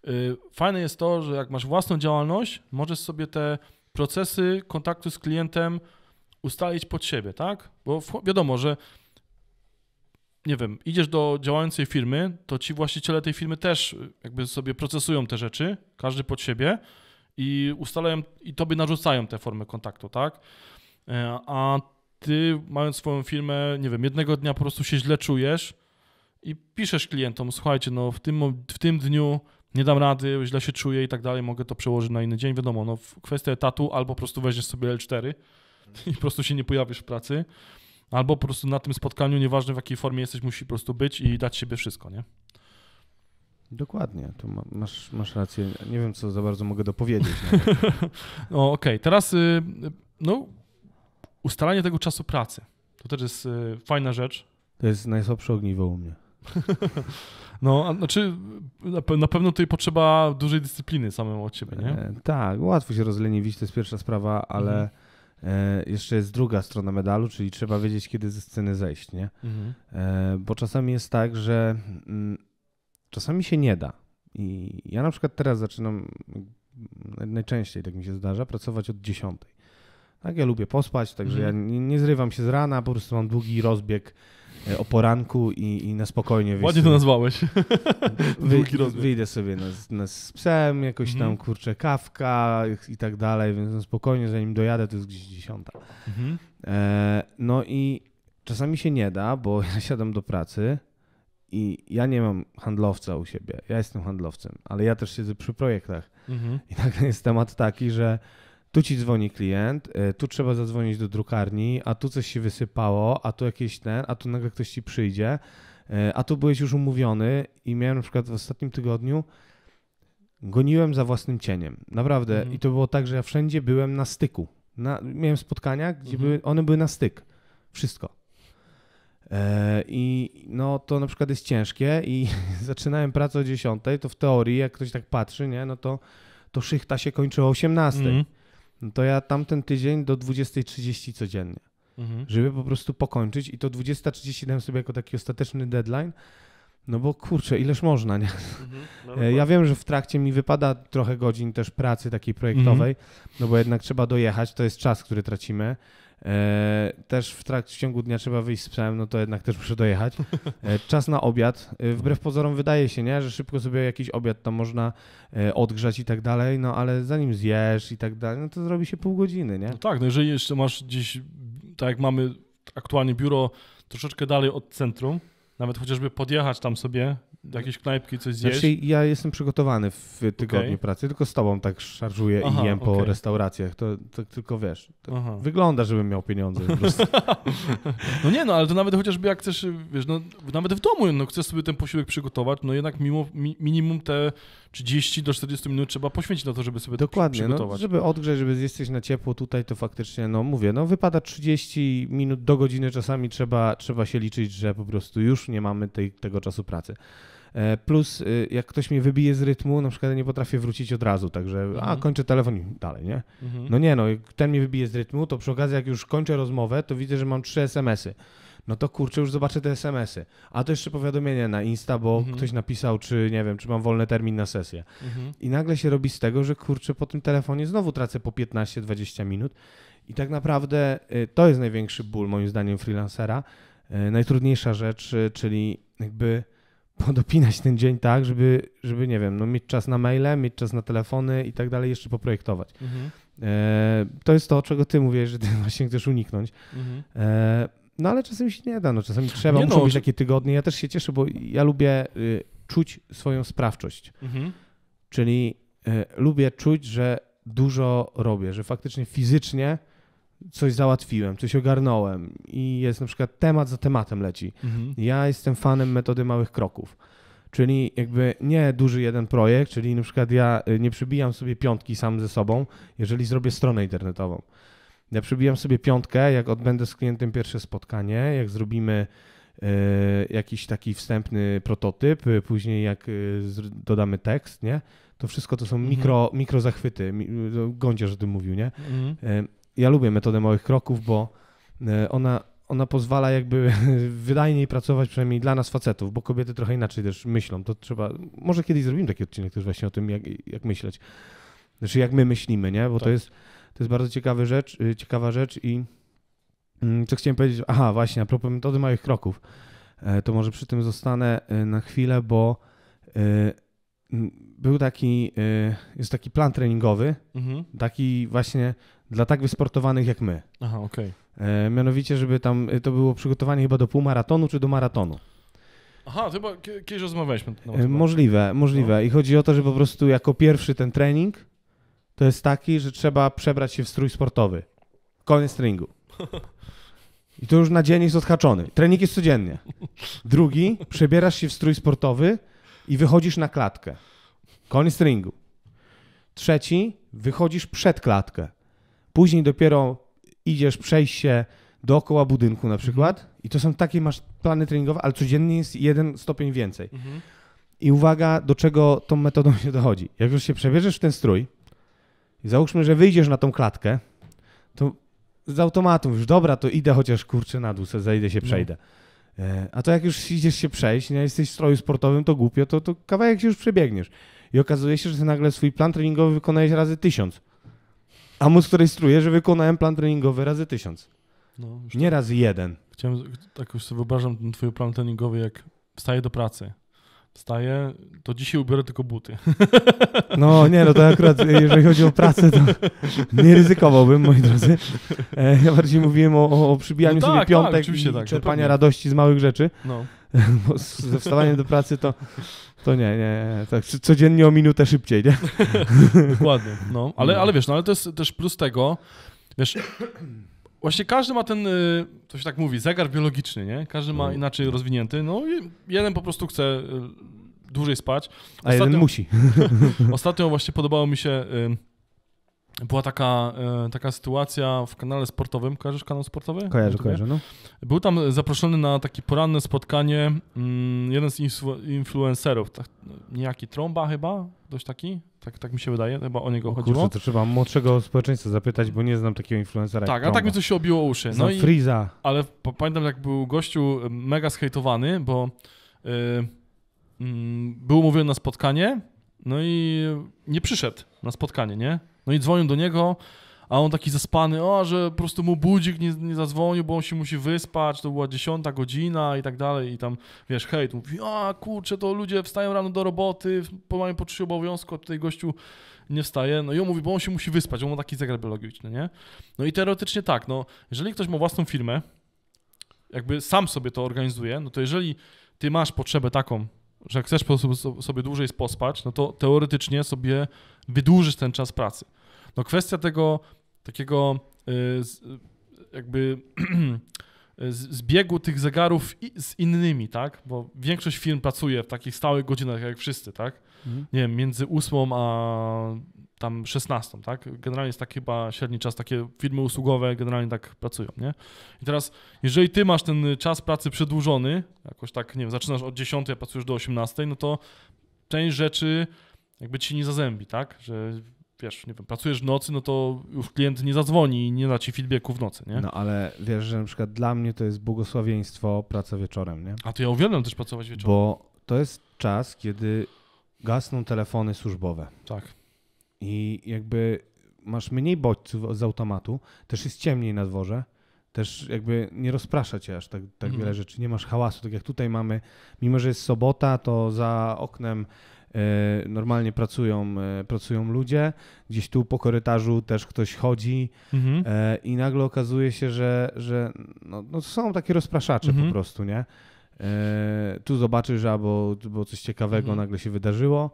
y, fajne jest to, że jak masz własną działalność, możesz sobie te procesy kontaktu z klientem ustalić pod siebie, tak? Bo wiadomo, że nie wiem, idziesz do działającej firmy, to ci właściciele tej firmy też y, jakby sobie procesują te rzeczy, każdy pod siebie, i ustalają, i tobie narzucają te formy kontaktu, tak? E, a ty, mając swoją firmę, nie wiem, jednego dnia po prostu się źle czujesz i piszesz klientom, słuchajcie, no w tym, w tym dniu nie dam rady, źle się czuję i tak dalej, mogę to przełożyć na inny dzień, wiadomo, no kwestia etatu, albo po prostu weźmiesz sobie L4 i po prostu się nie pojawisz w pracy, albo po prostu na tym spotkaniu, nieważne w jakiej formie jesteś, musi po prostu być i dać siebie wszystko, nie? Dokładnie, tu masz, masz rację. Nie wiem, co za bardzo mogę dopowiedzieć. No. no okej, okay. teraz y, no, ustalanie tego czasu pracy. To też jest y, fajna rzecz. To jest najsłabsze ogniwo u mnie. No, znaczy na pewno tutaj potrzeba dużej dyscypliny samemu od ciebie, nie? E, tak, łatwo się rozleniwić, to jest pierwsza sprawa, ale mhm. e, jeszcze jest druga strona medalu, czyli trzeba wiedzieć, kiedy ze sceny zejść, nie? Mhm. E, bo czasami jest tak, że... Mm, czasami się nie da. I ja na przykład teraz zaczynam, najczęściej tak mi się zdarza, pracować od dziesiątej. Tak, ja lubię pospać, także mm. ja mhm. nie, nie, zrywam się z rana, po prostu mam długi rozbieg e, o poranku i, i na spokojnie wyjdę. Ładnie to nazwałeś. Wy, długi rozbieg. Wyjdę sobie na, na, z psem, jakoś mm. tam mhm. kurczę kawka i tak dalej, więc na no spokojnie, zanim dojadę, to jest gdzieś dziesiąta. Mm. E, no i czasami się nie da, bo ja siadam do pracy, i ja nie mam handlowca u siebie, ja jestem handlowcem, ale ja też siedzę przy projektach. Mhm. I nagle jest temat taki, że tu ci dzwoni klient, y, tu trzeba zadzwonić do drukarni, a tu coś się wysypało, a tu jakiś ten, a tu nagle ktoś ci przyjdzie, y, a tu byłeś już umówiony i miałem na przykład w ostatnim tygodniu goniłem za własnym cieniem. Naprawdę. Mhm. I to było tak, że ja wszędzie byłem na styku. Na, miałem spotkania, gdzie mhm. były, one były na styk. Wszystko. E, I no to na przykład jest ciężkie i zaczynałem pracę o 10, to w teorii, jak ktoś tak patrzy, nie, no to, to szychta się kończy o 18. Mm. No to ja tamten tydzień do 20.30 codziennie, mm. żeby po prostu pokończyć i to 20.30 dałem sobie jako taki ostateczny deadline, no bo kurczę, ileż można, nie? Mm-hmm. No e, ja wiem, że w trakcie mi wypada trochę godzin też pracy takiej projektowej, mm-hmm. no bo jednak trzeba dojechać, to jest czas, który tracimy E, też w trakcie w ciągu dnia trzeba wyjść z psem, no to jednak też muszę dojechać. E, czas na obiad. E, wbrew pozorom wydaje się, nie, że szybko sobie jakiś obiad tam można odgrzać i tak dalej, no ale zanim zjesz i tak dalej, no to zrobi się pół godziny, nie? No tak, no jeżeli jeszcze masz gdzieś, tak jak mamy aktualnie biuro troszeczkę dalej od centrum, nawet chociażby podjechać tam sobie jakieś knajpki, coś znaczy, zjeść? Znaczy, ja jestem przygotowany w tygodniu okay. pracy, tylko z tobą tak szarżuję Aha, i jem okay. po restauracjach. To, to tylko wiesz, to wygląda, żebym miał pieniądze. no nie no, ale to nawet chociażby jak chcesz, wiesz, no, nawet w domu no, chcesz sobie ten posiłek przygotować, no jednak mimo, mi, minimum te 30 do 40 minut trzeba poświęcić na to, żeby sobie Dokładnie, to no, przygotować. No, żeby odgrzeć, żeby zjeść coś na ciepło tutaj, to faktycznie, no mówię, no wypada 30 minut do godziny czasami trzeba, trzeba się liczyć, że po prostu już nie mamy tej, tego czasu pracy. E, plus, y, jak ktoś mnie wybije z rytmu, na przykład nie potrafię wrócić od razu, także mhm. a kończę telefon i dalej, nie? Mhm. No nie, no jak ten mnie wybije z rytmu, to przy okazji, jak już kończę rozmowę, to widzę, że mam trzy SMS-y no to kurczę, już zobaczę te SMS-y. A to jeszcze powiadomienie na Insta, bo mhm. ktoś napisał, czy nie wiem, czy mam wolny termin na sesję. Mhm. I nagle się robi z tego, że kurczę, po tym telefonie znowu tracę po 15-20 minut. I tak naprawdę y, to jest największy ból, moim zdaniem, freelancera. Y, najtrudniejsza rzecz, czyli jakby podopinać ten dzień tak, żeby, żeby nie wiem, no, mieć czas na maile, mieć czas na telefony i tak dalej, jeszcze poprojektować. Mhm. E, to jest to, czego ty mówisz, że ty właśnie chcesz uniknąć. Mhm. E, no ale czasami się nie da, no czasami trzeba, nie no, muszą no, być takie tygodnie. Ja też się cieszę, bo ja lubię y, czuć swoją sprawczość. Mhm. Czyli y, lubię czuć, że dużo robię, że faktycznie fizycznie coś załatwiłem, coś ogarnąłem i jest na przykład temat za tematem leci. Mhm. Ja jestem fanem metody małych kroków. Czyli jakby nie duży jeden projekt, czyli na przykład ja y, nie przybijam sobie piątki sam ze sobą, jeżeli zrobię stronę internetową. Ja przybijam sobie piątkę, jak odbędę z klientem pierwsze spotkanie, jak zrobimy y, jakiś taki wstępny prototyp, y, później jak y, dodamy tekst, nie? To wszystko to są mhm. mikro, mikro zachwyty. Mi, y, Gądziarz o tym mówił, nie? Mhm. Y, ja lubię metodę małych kroków, bo e, ona, ona pozwala jakby wydajniej pracować, przynajmniej dla nas facetów, bo kobiety trochę inaczej też myślą. To trzeba, może kiedyś zrobimy taki odcinek też właśnie o tym, jak, jak myśleć. Znaczy jak my myślimy, nie? Bo tak. to jest, to jest bardzo ciekawa rzecz, y, ciekawa rzecz i mm, co chciałem powiedzieć, aha właśnie, a propos metody małych kroków, e, to może przy tym zostanę e, na chwilę, bo był taki, jest taki plan treningowy, mhm. taki właśnie dla tak wysportowanych jak my. Aha, okej. Okay. E, mianowicie, żeby tam, e, to było przygotowanie chyba do półmaratonu czy do maratonu. Aha, chyba kiedyś rozmawialiśmy. No, możliwe, możliwe. No. I chodzi o to, że po prostu jako pierwszy ten trening to jest taki, że trzeba przebrać się w strój sportowy. Koniec treningu. I to już na dzień jest odhaczony. Trening jest codziennie. Drugi, przebierasz się w strój sportowy i wychodzisz na klatkę. Koniec treningu. Trzeci, wychodzisz przed klatkę. Później dopiero idziesz przejść się dookoła budynku na mhm. przykład mhm. i to są takie masz plany treningowe, ale codziennie jest jeden stopień więcej. Mhm. I uwaga, do czego tą metodą się dochodzi. Jak już się przebierzesz w ten strój i załóżmy, że wyjdziesz na tą klatkę, to z automatu już dobra, to idę chociaż kurczę na dół, zejdę się no. przejdę. No. A to jak już idziesz się przejść, nie jesteś w stroju sportowym, to głupio, to, to kawałek się już przebiegniesz. I okazuje się, że nagle swój plan treningowy wykonałeś razy tysiąc. A mózg rejestruje, że wykonałem plan treningowy razy tysiąc. No, nie tak. razy jeden. Chciałem, tak już sobie wyobrażam ten twój plan treningowy, jak wstaję do pracy. Wstaję, to dzisiaj ubiorę tylko buty. No nie, no to akurat e, jeżeli chodzi o pracę, to nie ryzykowałbym, moi drodzy. E, ja bardziej mówiłem o, o przybijaniu no tak, sobie tak, piątek tak, i tak, czerpania radości z małych rzeczy. No. Bo ze wstawaniem do pracy to to nie, nie, nie. Tak, codziennie o minutę szybciej, nie? Dokładnie. No, mm. ale, ale wiesz, no ale to jest też plus tego, wiesz, właśnie każdy ma ten, y, to się tak mówi, zegar biologiczny, nie? Każdy ma mm. inaczej rozwinięty, no i jeden po prostu chce y, dłużej spać. Ostatnio, A jeden musi. ostatnio właśnie podobało mi się y, była taka, e, taka sytuacja w kanale sportowym. Kojarzysz kanał sportowy? Kojarzę, kojarzę. No. Był tam zaproszony na takie poranne spotkanie mm, jeden z influencerów, tak, niejaki Tromba chyba, dość taki, tak, tak mi się wydaje, chyba o niego o chodziło. Kurczę, to trzeba młodszego społeczeństwa zapytać, bo nie znam takiego influencera. Tak, a tak mi coś się obiło uszy. No i, Freeza. Ale pamiętam, jak był gościu e, mega skejtowany, bo e, mm, był umówiony na spotkanie, no i nie przyszedł na spotkanie, nie? No i dzwonią do niego, a on taki zaspany, o, że po prostu mu budzik nie, nie zadzwonił, bo on się musi wyspać, to była dziesiąta godzina i tak dalej i tam, wiesz, hej, mówi, a kurczę, to ludzie wstają rano do roboty, mają poczucie obowiązku, a tutaj gościu nie wstaje, no i on mówi, bo on się musi wyspać, on ma taki zegar biologiczny, nie? No i teoretycznie tak, no, jeżeli ktoś ma własną firmę, jakby sam sobie to organizuje, no to jeżeli ty masz potrzebę taką, że chcesz po sobie dłużej pospać, no to teoretycznie sobie wydłużysz ten czas pracy. No kwestia tego takiego y, jakby zbiegu tych zegarów z innymi, tak? Bo większość firm pracuje w takich stałych godzinach, jak wszyscy, tak? Mhm. Nie wiem, między ósmą a tam 16, tak? Generalnie jest tak chyba średni czas, takie firmy usługowe generalnie tak pracują, nie? I teraz, jeżeli ty masz ten czas pracy przedłużony, jakoś tak, nie wiem, zaczynasz od 10, a pracujesz do 18, no to część rzeczy jakby ci nie zazębi, tak? Że wiesz, nie wiem, pracujesz w nocy, no to już klient nie zadzwoni i nie da ci feedbacku w nocy, nie? No ale wiesz, że na przykład dla mnie to jest błogosławieństwo praca wieczorem, nie? A to ja uwielbiam też pracować wieczorem. Bo to jest czas, kiedy gasną telefony służbowe. Tak. I jakby masz mniej bodźców z automatu, też jest ciemniej na dworze, też jakby nie rozprasza cię aż tak, tak mhm. wiele rzeczy, nie masz hałasu, tak jak tutaj mamy, mimo że jest sobota, to za oknem E, normalnie pracują, e, pracują ludzie, gdzieś tu po korytarzu też ktoś chodzi mhm. E, i nagle okazuje się, że, że no, no są takie rozpraszacze mhm. po prostu, nie? Tu zobaczysz albo bo coś ciekawego mhm. nagle się wydarzyło.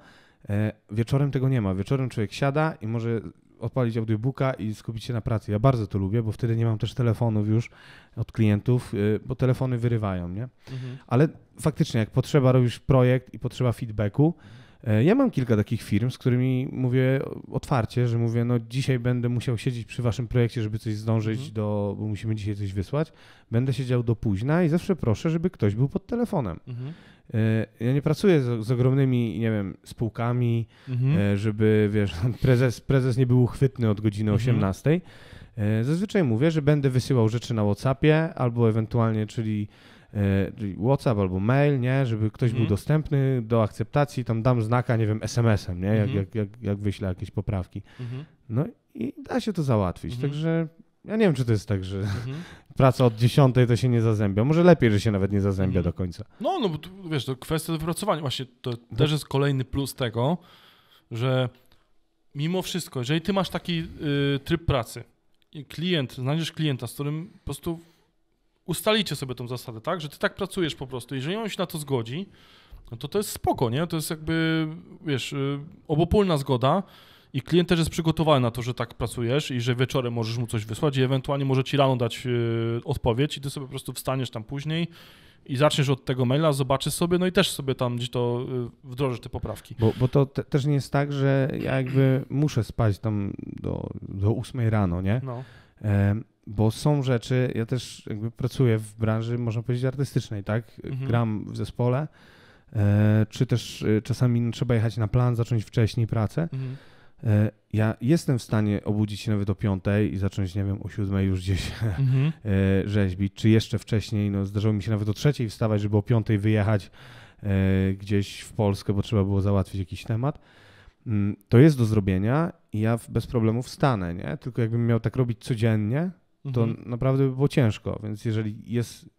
Wieczorem tego nie ma. Wieczorem człowiek siada i może odpalić audiobooka i skupić się na pracy. Ja bardzo to lubię, bo wtedy nie mam też telefonów już od klientów, bo telefony wyrywają, nie? Mhm. Ale faktycznie, jak potrzeba, robisz projekt i potrzeba feedbacku, E, ja mam kilka takich firm, z którymi mówię otwarcie, że mówię, no dzisiaj będę musiał siedzieć przy waszym projekcie, żeby coś zdążyć mhm. do, bo musimy dzisiaj coś wysłać. Będę siedział do późna i zawsze proszę, żeby ktoś był pod telefonem. Mhm. E, ja nie pracuję z, z, ogromnymi, nie wiem, spółkami, mhm. E, żeby, wiesz, prezes, prezes nie był uchwytny od godziny 18. Mhm. Zazwyczaj mówię, że będę wysyłał rzeczy na WhatsAppie albo ewentualnie, czyli Y, WhatsApp albo mail, nie, żeby ktoś był mhm. dostępny do akceptacji, tam dam znaka, nie wiem, SMS-em, nie, jak, mhm. jak, jak, jak wyślę jakieś poprawki. Mhm. No i da się to załatwić, także ja nie wiem, czy to jest tak, że mhm. praca od dziesiątej to się nie zazębia. Może lepiej, że się nawet nie zazębia mhm. do końca. No, no bo tu, wiesz, to kwestia wypracowania. Właśnie to też jest kolejny plus tego, że mimo wszystko, jeżeli ty masz taki y, tryb pracy, klient, znajdziesz klienta, z którym po prostu ustalicie sobie tą zasadę, tak? Że ty tak pracujesz po prostu. Jeżeli on się na to zgodzi, no to to jest spoko, nie? To jest jakby, wiesz, y, obopólna zgoda i klient też jest przygotowany na to, że tak pracujesz i że wieczorem możesz mu coś wysłać i ewentualnie może ci rano dać y, odpowiedź i ty sobie po prostu wstaniesz tam później i zaczniesz od tego maila, zobaczysz sobie, no i też sobie tam gdzieś to y, wdrożysz te poprawki. Bo, bo to te, też nie jest tak, że ja jakby muszę spać tam do, do rano, nie? No bo są rzeczy, ja też jakby pracuję w branży, można powiedzieć, artystycznej, tak? Mhm. Gram w zespole, e, czy też e, czasami trzeba jechać na plan, zacząć wcześniej pracę. Mhm. E, ja jestem w stanie obudzić się nawet o piątej i zacząć, nie wiem, o siódmej już gdzieś mhm. e, rzeźbić, czy jeszcze wcześniej, no zdarzyło mi się nawet o trzeciej wstawać, żeby o piątej wyjechać e, gdzieś w Polskę, bo trzeba było załatwić jakiś temat mm, to jest do zrobienia i ja bez problemu wstanę, nie? Tylko jakbym miał tak robić codziennie, to mhm. naprawdę by było ciężko. Więc jeżeli jest,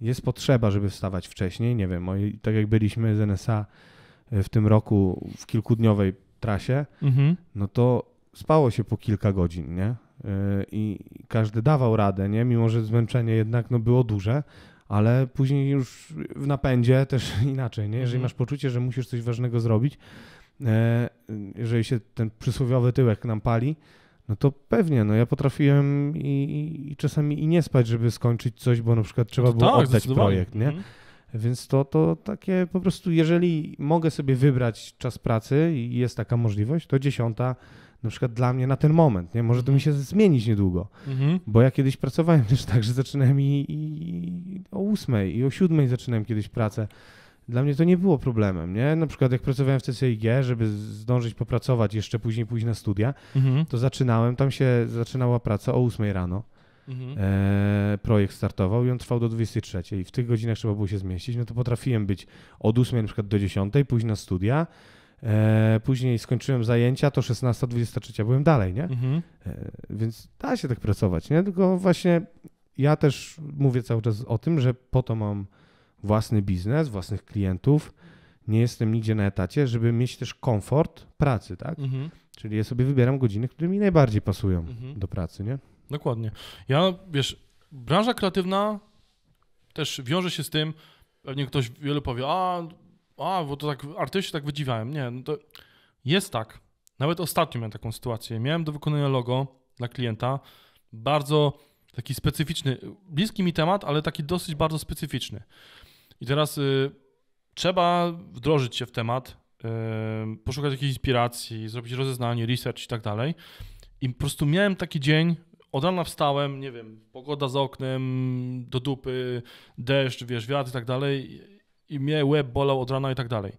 jest potrzeba, żeby wstawać wcześniej, nie wiem, tak jak byliśmy z NSA e, w tym roku w kilkudniowej trasie, mhm. no to spało się po kilka godzin, nie? E, I każdy dawał radę, nie? Mimo, że zmęczenie jednak no, było duże, ale później już w napędzie też inaczej, nie? Jeżeli mhm. masz poczucie, że musisz coś ważnego zrobić, e, jeżeli się ten przysłowiowy tyłek nam pali, no to pewnie, no ja potrafiłem i, i czasami i nie spać, żeby skończyć coś, bo na przykład trzeba no było tak, oddać projekt, nie? Mhm. Więc to, to takie po prostu, jeżeli mogę sobie wybrać czas pracy i jest taka możliwość, to dziesiąta na przykład dla mnie na ten moment, nie? Może to mi mhm. się zmienić niedługo, mhm. bo ja kiedyś pracowałem też tak, że zaczynałem i, i, i o ósmej i o siódmej zaczynałem kiedyś pracę dla mnie to nie było problemem, nie? Na przykład jak pracowałem w CCIG, żeby zdążyć popracować, jeszcze później pójść na studia, mhm. to zaczynałem, tam się zaczynała praca o 8 rano. Mhm. E, projekt startował i on trwał do 23. I w tych godzinach trzeba było się zmieścić. No to potrafiłem być od 8 na przykład do 10, pójść na studia. E, później skończyłem zajęcia, to 16-23 byłem dalej, nie? Mhm. E, więc da się tak pracować, nie? Tylko właśnie ja też mówię cały czas o tym, że po to mam własny biznes, własnych klientów, nie jestem nigdzie na etacie, żeby mieć też komfort pracy, tak? Mhm. Czyli ja sobie wybieram godziny, które mi najbardziej pasują mhm. do pracy, nie? Dokładnie. Ja, wiesz, branża kreatywna też wiąże się z tym, pewnie ktoś wielu powie, a, a bo to tak artyści tak wydziwiałem. Nie, no to jest tak. Nawet ostatnio miałem taką sytuację. Miałem do wykonania logo dla klienta, bardzo taki specyficzny, bliski mi temat, ale taki dosyć bardzo specyficzny. I teraz y, trzeba wdrożyć się w temat, y, poszukać jakiejś inspiracji, zrobić rozeznanie, research i tak dalej. I po prostu miałem taki dzień, od rana wstałem, nie wiem, pogoda za oknem, do dupy, deszcz, wiesz, wiatr i tak dalej. I mnie łeb bolał od rana i tak dalej.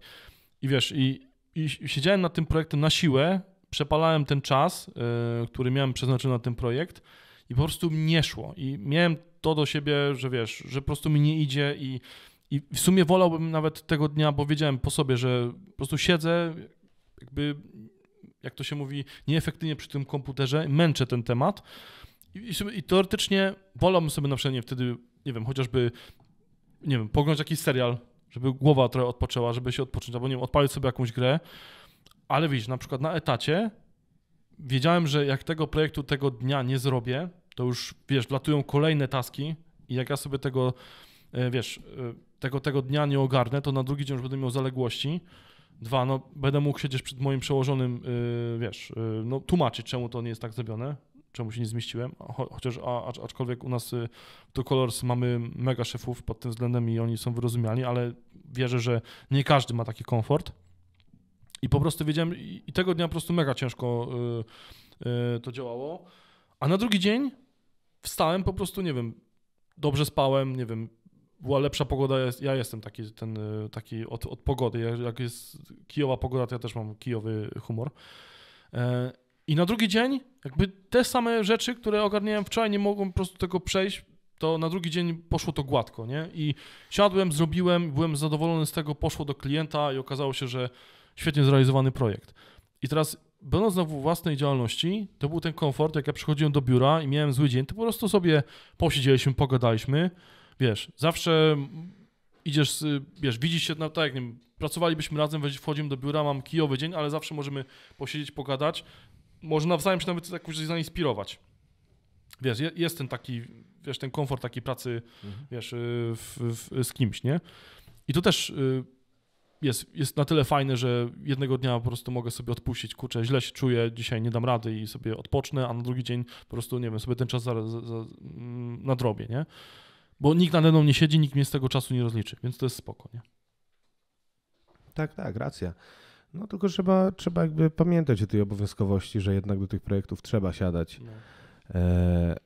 I wiesz, i, i siedziałem nad tym projektem na siłę, przepalałem ten czas, y, który miałem przeznaczony na ten projekt i po prostu nie szło. I miałem to do siebie, że wiesz, że po prostu mi nie idzie i i w sumie wolałbym nawet tego dnia, bo wiedziałem po sobie, że po prostu siedzę, jakby, jak to się mówi, nieefektywnie przy tym komputerze, męczę ten temat. I, sobie, i teoretycznie wolałbym sobie na przykład nie, wtedy, nie wiem, chociażby, nie wiem, poglądać jakiś serial, żeby głowa trochę odpoczęła, żeby się odpocząć, albo nie wiem, odpalić sobie jakąś grę. Ale widzisz, na przykład na etacie wiedziałem, że jak tego projektu tego dnia nie zrobię, to już, wiesz, latują kolejne taski i jak ja sobie tego, e, wiesz, e, tego, tego dnia nie ogarnę, to na drugi dzień już będę miał zaległości. Dwa, no będę mógł siedzieć przed moim przełożonym, yy, wiesz, yy, no tłumaczyć, czemu to nie jest tak zrobione, czemu się nie zmieściłem, Cho chociaż a, aczkolwiek u nas w y, do Colors mamy mega szefów pod tym względem i oni są wyrozumiali, ale wierzę, że nie każdy ma taki komfort. I po prostu wiedziałem, i, i tego dnia po prostu mega ciężko y, y, to działało. A na drugi dzień wstałem po prostu, nie wiem, dobrze spałem, nie wiem, była lepsza pogoda, ja jestem taki, ten, e, taki od, od pogody. Jak jest kijowa pogoda, to ja też mam kijowy humor. E, I na drugi dzień, jakby te same rzeczy, które ogarniałem wczoraj, nie mogłem po prostu tego przejść, to na drugi dzień poszło to gładko, nie? I siadłem, zrobiłem, byłem zadowolony z tego, poszło do klienta i okazało się, że świetnie zrealizowany projekt. I teraz, będąc na własnej działalności, to był ten komfort, jak ja przychodziłem do biura i miałem zły dzień, to po prostu sobie posiedzieliśmy, pogadaliśmy, wiesz, zawsze idziesz, wiesz, widzisz się, na, no tak jak nie wiem, pracowalibyśmy razem, wchodzimy do biura, mam kijowy dzień, ale zawsze możemy posiedzieć, pogadać, może nawzajem się nawet jakoś zainspirować. Wiesz, jest ten taki, wiesz, ten komfort takiej pracy, mhm. wiesz, y, w, w, z kimś, nie? I to też y, jest, jest na tyle fajne, że jednego dnia po prostu mogę sobie odpuścić, kurczę, źle się czuję, dzisiaj nie dam rady i sobie odpocznę, a na drugi dzień po prostu, nie wiem, sobie ten czas za, za, za mm, nadrobię, nie? bo nikt nade mną nie siedzi, nikt mnie z tego czasu nie rozliczy, więc to jest spoko, nie? Tak, tak, racja. No tylko trzeba, trzeba jakby pamiętać o tej obowiązkowości, że jednak do tych projektów trzeba siadać. No. E,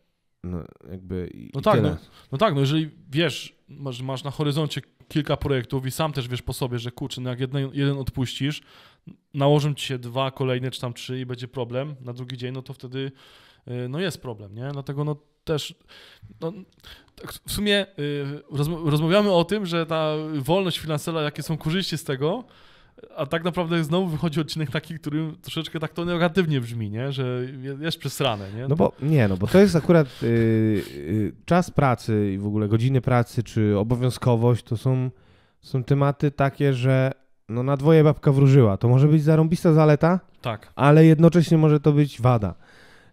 no jakby no tak, no, no, tak, no jeżeli wiesz, masz, masz na horyzoncie kilka projektów i sam też wiesz po sobie, że kurczę, no jak jedne, jeden odpuścisz, nałożą ci się dwa kolejne czy tam trzy i będzie problem na drugi dzień, no to wtedy y, no jest problem, nie? Dlatego no też no, tak w sumie y, rozmawiamy o tym, że ta wolność finansowa, jakie są korzyści z tego, a tak naprawdę znowu wychodzi odcinek taki, który troszeczkę tak to negatywnie brzmi, nie? że jest przesrane. Nie? No bo nie, no bo to jest akurat y, y, czas pracy i w ogóle godziny pracy czy obowiązkowość to są, są tematy takie, że no na dwoje babka wróżyła. To może być zarąbista zaleta, tak. ale jednocześnie może to być wada.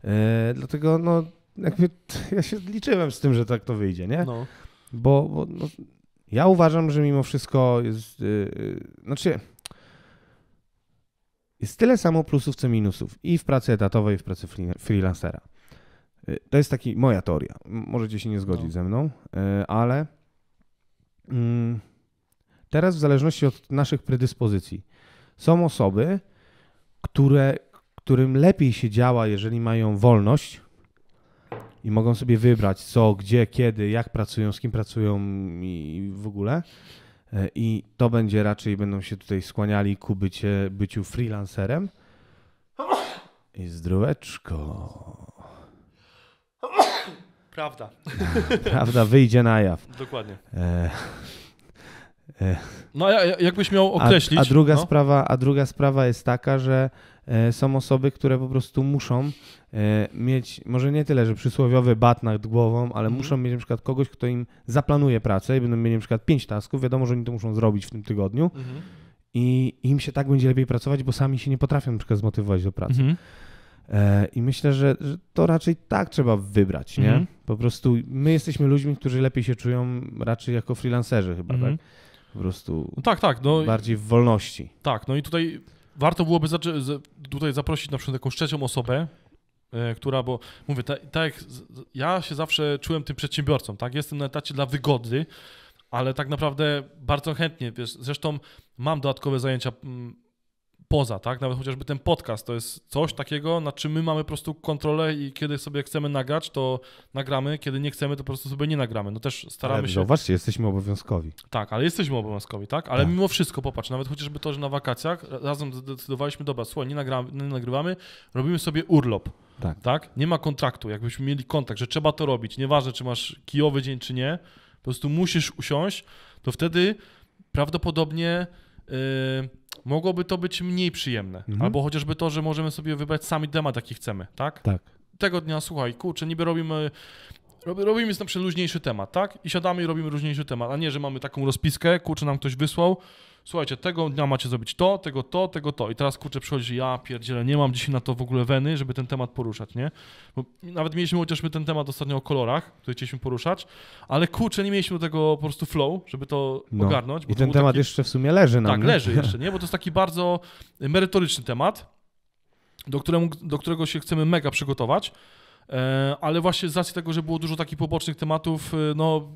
Y, dlatego no jakby ja się liczyłem z tym, że tak to wyjdzie, nie? No. Bo, bo no, ja uważam, że mimo wszystko jest. Yy, yy, znaczy. Jest tyle samo plusów, co minusów. I w pracy etatowej, i w pracy freelancera. Y, to jest taki moja teoria. Możecie się nie zgodzić no. ze mną, y, ale mm, teraz w zależności od naszych predyspozycji są osoby, które, którym lepiej się działa, jeżeli mają wolność, i mogą sobie wybrać co, gdzie, kiedy, jak pracują, z kim pracują i w ogóle. E, I to będzie raczej, będą się tutaj skłaniali ku bycie, byciu freelancerem. I zdróweczko. Prawda. Prawda wyjdzie na jaw. Dokładnie. E... E... No, jakbyś miał określić. A, a druga no? sprawa, a druga sprawa jest taka, że E, są osoby, które po prostu muszą e, mieć, może nie tyle, że przysłowiowy bat nad głową, ale mhm. muszą mieć na przykład kogoś, kto im zaplanuje pracę i będą mieli na przykład pięć tasków, wiadomo, że oni to muszą zrobić w tym tygodniu mhm. i im się tak będzie lepiej pracować, bo sami się nie potrafią na przykład zmotywować do pracy. Mhm. E, I myślę, że, że, to raczej tak trzeba wybrać, nie? Po prostu my jesteśmy ludźmi, którzy lepiej się czują raczej jako freelancerzy chyba, tak? Po prostu. No tak, tak. No, bardziej w wolności. Tak, no i tutaj warto byłoby za, tutaj zaprosić na przykład jakąś trzecią osobę, e, która, bo mówię, tak ta jak ja się zawsze czułem tym przedsiębiorcą, tak? Jestem na etacie dla wygody, ale tak naprawdę bardzo chętnie, wiesz, zresztą mam dodatkowe zajęcia mm, poza, tak? Nawet chociażby ten podcast to jest coś takiego, na czym my mamy po prostu kontrolę i kiedy sobie chcemy nagrać, to nagramy, kiedy nie chcemy, to po prostu sobie nie nagramy. No też staramy ale się. Zobaczcie, jesteśmy obowiązkowi. Tak, ale jesteśmy obowiązkowi, tak? Ale tak. mimo wszystko, popatrz, nawet chociażby to, że na wakacjach razem zdecydowaliśmy, dobra, słuchaj, nie, nagramy, nie nagrywamy, robimy sobie urlop. Tak. tak. Nie ma kontraktu. Jakbyśmy mieli kontakt, że trzeba to robić, nieważne czy masz kijowy dzień czy nie, po prostu musisz usiąść, to wtedy prawdopodobnie Yy, mogłoby to być mniej przyjemne. Mhm. Albo chociażby to, że możemy sobie wybrać sami temat, jaki chcemy, tak? Tak. Tego dnia, słuchaj, kurczę, niby robimy Robimy tam luźniejszy temat, tak? I siadamy i robimy luźniejszy temat, a nie, że mamy taką rozpiskę, kurczę, nam ktoś wysłał, słuchajcie, tego dnia macie zrobić to, tego to, tego to. I teraz kurczę przychodzi, ja pierdzielę, nie mam dzisiaj na to w ogóle weny, żeby ten temat poruszać, nie? Bo nawet mieliśmy chociażby ten temat ostatnio o kolorach, który chcieliśmy poruszać, ale kurczę, nie mieliśmy tego po prostu flow, żeby to no. ogarnąć. I ten temat taki... jeszcze w sumie leży na Tak, leży jeszcze, nie? Bo to jest taki bardzo merytoryczny temat, do, któremu, do którego się chcemy mega przygotować E, ale właśnie z racji tego, że było dużo takich pobocznych tematów, e, no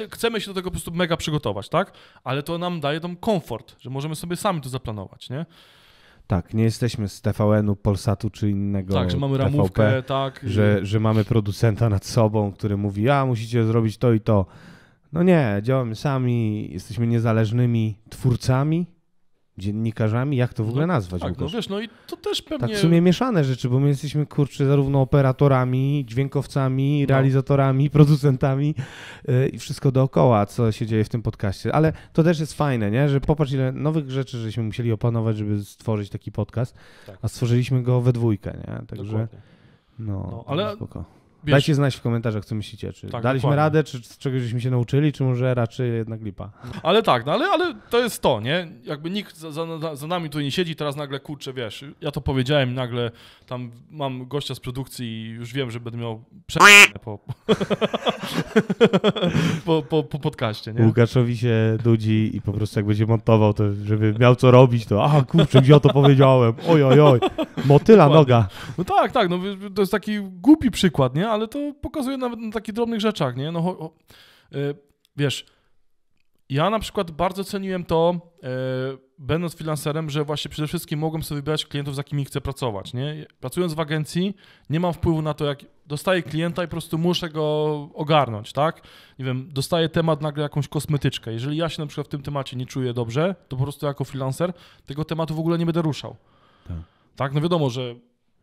e, chcemy się do tego po prostu mega przygotować, tak? Ale to nam daje tam komfort, że możemy sobie sami to zaplanować, nie? Tak, nie jesteśmy z TVN-u, Polsatu czy innego. Tak, że mamy TVP, ramówkę, tak. Że, że mamy producenta nad sobą, który mówi, a musicie zrobić to i to. No nie, działamy sami, jesteśmy niezależnymi twórcami dziennikarzami, jak to w ogóle no nazwać? No, tak, no wiesz, no i to też pewnie... Tak w sumie mieszane rzeczy, bo my jesteśmy, kurczę, zarówno operatorami, dźwiękowcami, no. realizatorami, producentami yy, i wszystko dookoła, co się dzieje w tym podcaście. Ale to też jest fajne, nie? Że popatrz, ile nowych rzeczy, żeśmy musieli opanować, żeby stworzyć taki podcast, tak. a stworzyliśmy go we dwójkę, nie? Także... No, no ale spoko. Wiesz, Dajcie znać w komentarzach, co myślicie. Czy tak, daliśmy dokładnie. radę, czy z czegoś żeśmy się nauczyli, czy może raczej jednak lipa. Ale tak, no ale, ale to jest to, nie? Jakby nikt za, za, za nami tu nie siedzi, teraz nagle kurczę, wiesz, ja to powiedziałem nagle, tam mam gościa z produkcji i już wiem, że będę miał prze... po, po, po, po podcaście, nie? Łukaszowi się dudzi i po prostu jak będzie montował, to żeby miał co robić, to aha, kurczę, gdzie ja to powiedziałem, oj, oj, oj, motyla dokładnie. noga. No tak, tak, no to jest taki głupi przykład, nie? ale to pokazuje nawet na takich drobnych rzeczach, nie? No, ho, ho, e, wiesz, ja na przykład bardzo ceniłem to, e, będąc freelancerem, że właśnie przede wszystkim mogłem sobie wybierać klientów, z jakimi chcę pracować. Nie? Pracując w agencji, nie mam wpływu na to, jak dostaję klienta i po prostu muszę go ogarnąć, tak? Nie wiem, dostaję temat nagle jakąś kosmetyczkę. Jeżeli ja się na przykład w tym temacie nie czuję dobrze, to po prostu jako freelancer tego tematu w ogóle nie będę ruszał. Tak, tak? no wiadomo, że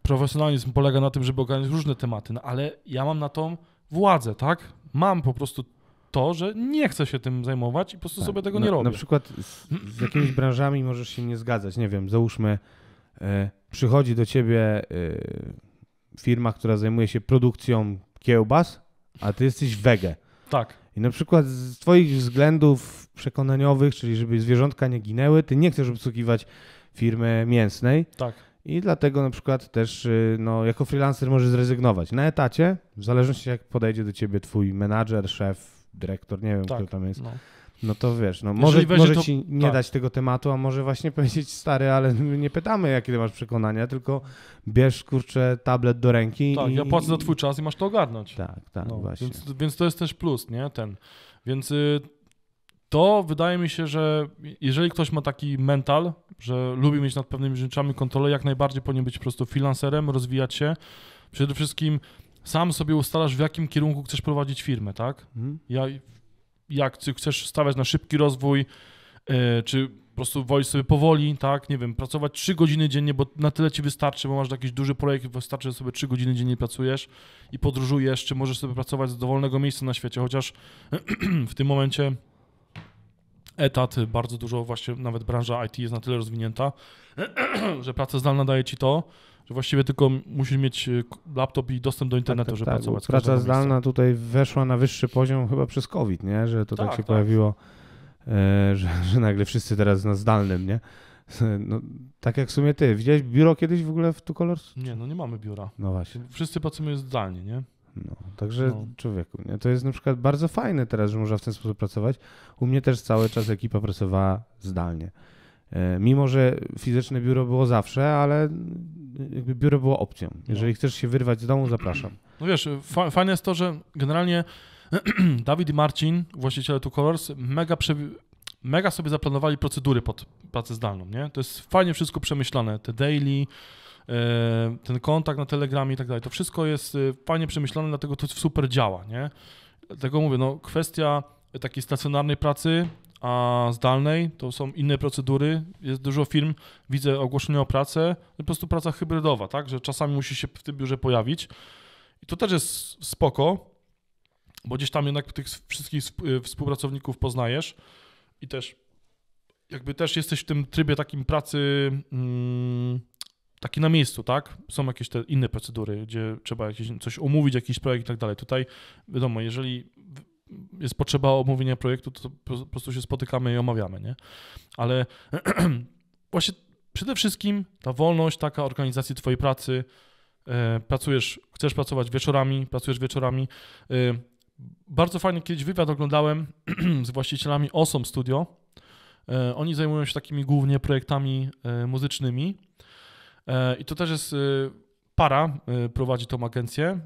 profesjonalizm polega na tym, żeby ogarniać różne tematy, no ale ja mam na tą władzę, tak? Mam po prostu to, że nie chcę się tym zajmować i po prostu tak. sobie tego nie robię. Na przykład z, z, jakimiś branżami możesz się nie zgadzać. Nie wiem, załóżmy, e, przychodzi do ciebie e, firma, która zajmuje się produkcją kiełbas, a ty jesteś wege. Tak. I na przykład z twoich względów przekonaniowych, czyli żeby zwierzątka nie ginęły, ty nie chcesz obsługiwać firmy mięsnej. Tak i dlatego na przykład też y, no, jako freelancer możesz zrezygnować. Na etacie, w zależności jak podejdzie do ciebie twój menadżer, szef, dyrektor, nie wiem tak, kto tam jest, no. no. to wiesz, no, może, może to... ci nie tak. dać tego tematu, a może właśnie powiedzieć stary, ale nie pytamy jakie masz przekonania, tylko bierz kurczę tablet do ręki. Tak, i, ja płacę za twój czas i masz to ogarnąć. Tak, tak, no, właśnie. Więc, więc to jest też plus, nie, ten. Więc... Y, to wydaje mi się, że jeżeli ktoś ma taki mental, że lubi mieć nad pewnymi rzeczami kontrolę, jak najbardziej powinien być po prostu freelancerem, rozwijać się. Przede wszystkim sam sobie ustalasz, w jakim kierunku chcesz prowadzić firmę, tak? Mhm. Ja, jak chcesz stawiać na szybki rozwój, e, czy po prostu wolisz sobie powoli, tak? Nie wiem, pracować 3 godziny dziennie, bo na tyle ci wystarczy, bo masz jakiś duży projekt, wystarczy, że sobie 3 godziny dziennie pracujesz i podróżujesz, czy możesz sobie pracować z dowolnego miejsca na świecie, chociaż w tym momencie etat, bardzo dużo właśnie nawet branża IT jest na tyle rozwinięta, że praca zdalna daje ci to, że właściwie tylko musisz mieć y, laptop i dostęp do internetu, tak, tak żeby tak, pracować. Praca zdalna miejsca. tutaj weszła na wyższy poziom chyba przez COVID, nie? Że to tak, tak się tak. pojawiło, e, że, że nagle wszyscy teraz na zdalnym, nie? No, tak jak w sumie ty. Widziałeś biuro kiedyś w ogóle w Two Colors? Nie, no nie mamy biura. No właśnie. Wszyscy pracujemy zdalnie, nie? No, także no. człowieku, nie? to jest na przykład bardzo fajne teraz, że można w ten sposób pracować. U mnie też cały czas ekipa pracowała zdalnie. E, mimo, że fizyczne biuro było zawsze, ale jakby biuro było opcją. No. Jeżeli chcesz się wyrwać z domu, zapraszam. No wiesz, fa fajne jest to, że generalnie Dawid i Marcin, właściciele Two Colors, mega, mega sobie zaplanowali procedury pod pracę zdalną, nie? To jest fajnie wszystko przemyślane, te daily, E, ten kontakt na Telegramie i tak dalej. To wszystko jest e, fajnie przemyślane, dlatego to super działa, nie? Dlatego mówię, no kwestia takiej stacjonarnej pracy, a zdalnej to są inne procedury. Jest dużo firm, widzę ogłoszenia o pracę, po prostu praca hybrydowa, tak? Że czasami musi się w tym biurze pojawić. I to też jest spoko, bo gdzieś tam jednak tych wszystkich e, współpracowników poznajesz i też jakby też jesteś w tym trybie takim pracy. Mm, taki na miejscu, tak? Są jakieś te inne procedury, gdzie trzeba jakieś, coś omówić, jakiś projekt i tak dalej. Tutaj wiadomo, jeżeli jest potrzeba omówienia projektu, to po prostu się spotykamy i omawiamy, nie? Ale właśnie przede wszystkim ta wolność taka organizacji twojej pracy, e, pracujesz, chcesz pracować wieczorami, pracujesz wieczorami. E, bardzo fajnie kiedyś wywiad oglądałem z właścicielami Osom Studio. E, oni zajmują się takimi głównie projektami muzycznymi E, I to też jest y, para, y, prowadzi tą agencję,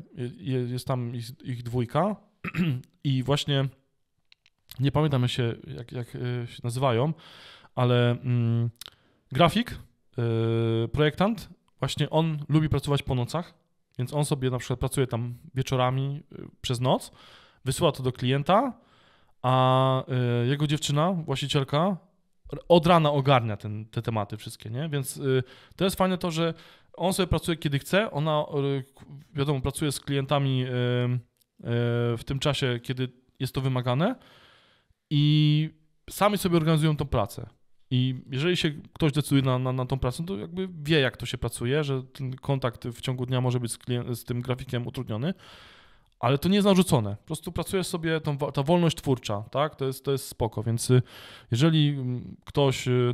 jest tam ich, ich dwójka i właśnie nie pamiętam jak się, jak, jak y, się nazywają, ale mm, grafik, projektant, właśnie on lubi pracować po nocach, więc on sobie na przykład pracuje tam wieczorami przez noc, wysyła to do klienta, a jego dziewczyna, właścicielka, od rana ogarnia ten, te tematy wszystkie, nie? Więc y, to jest fajne to, że on sobie pracuje kiedy chce, ona y, wiadomo pracuje z klientami y, y, w tym czasie, kiedy jest to wymagane i sami sobie organizują tą pracę. I jeżeli się ktoś decyduje na, na, na tą pracę, no to jakby wie, jak to się pracuje, że ten kontakt w ciągu dnia może być z, klient, z tym grafikiem utrudniony ale to nie jest narzucone. Po prostu pracujesz sobie, tą, ta wolność twórcza, tak? To jest, to jest spoko, więc y, jeżeli mm, ktoś y,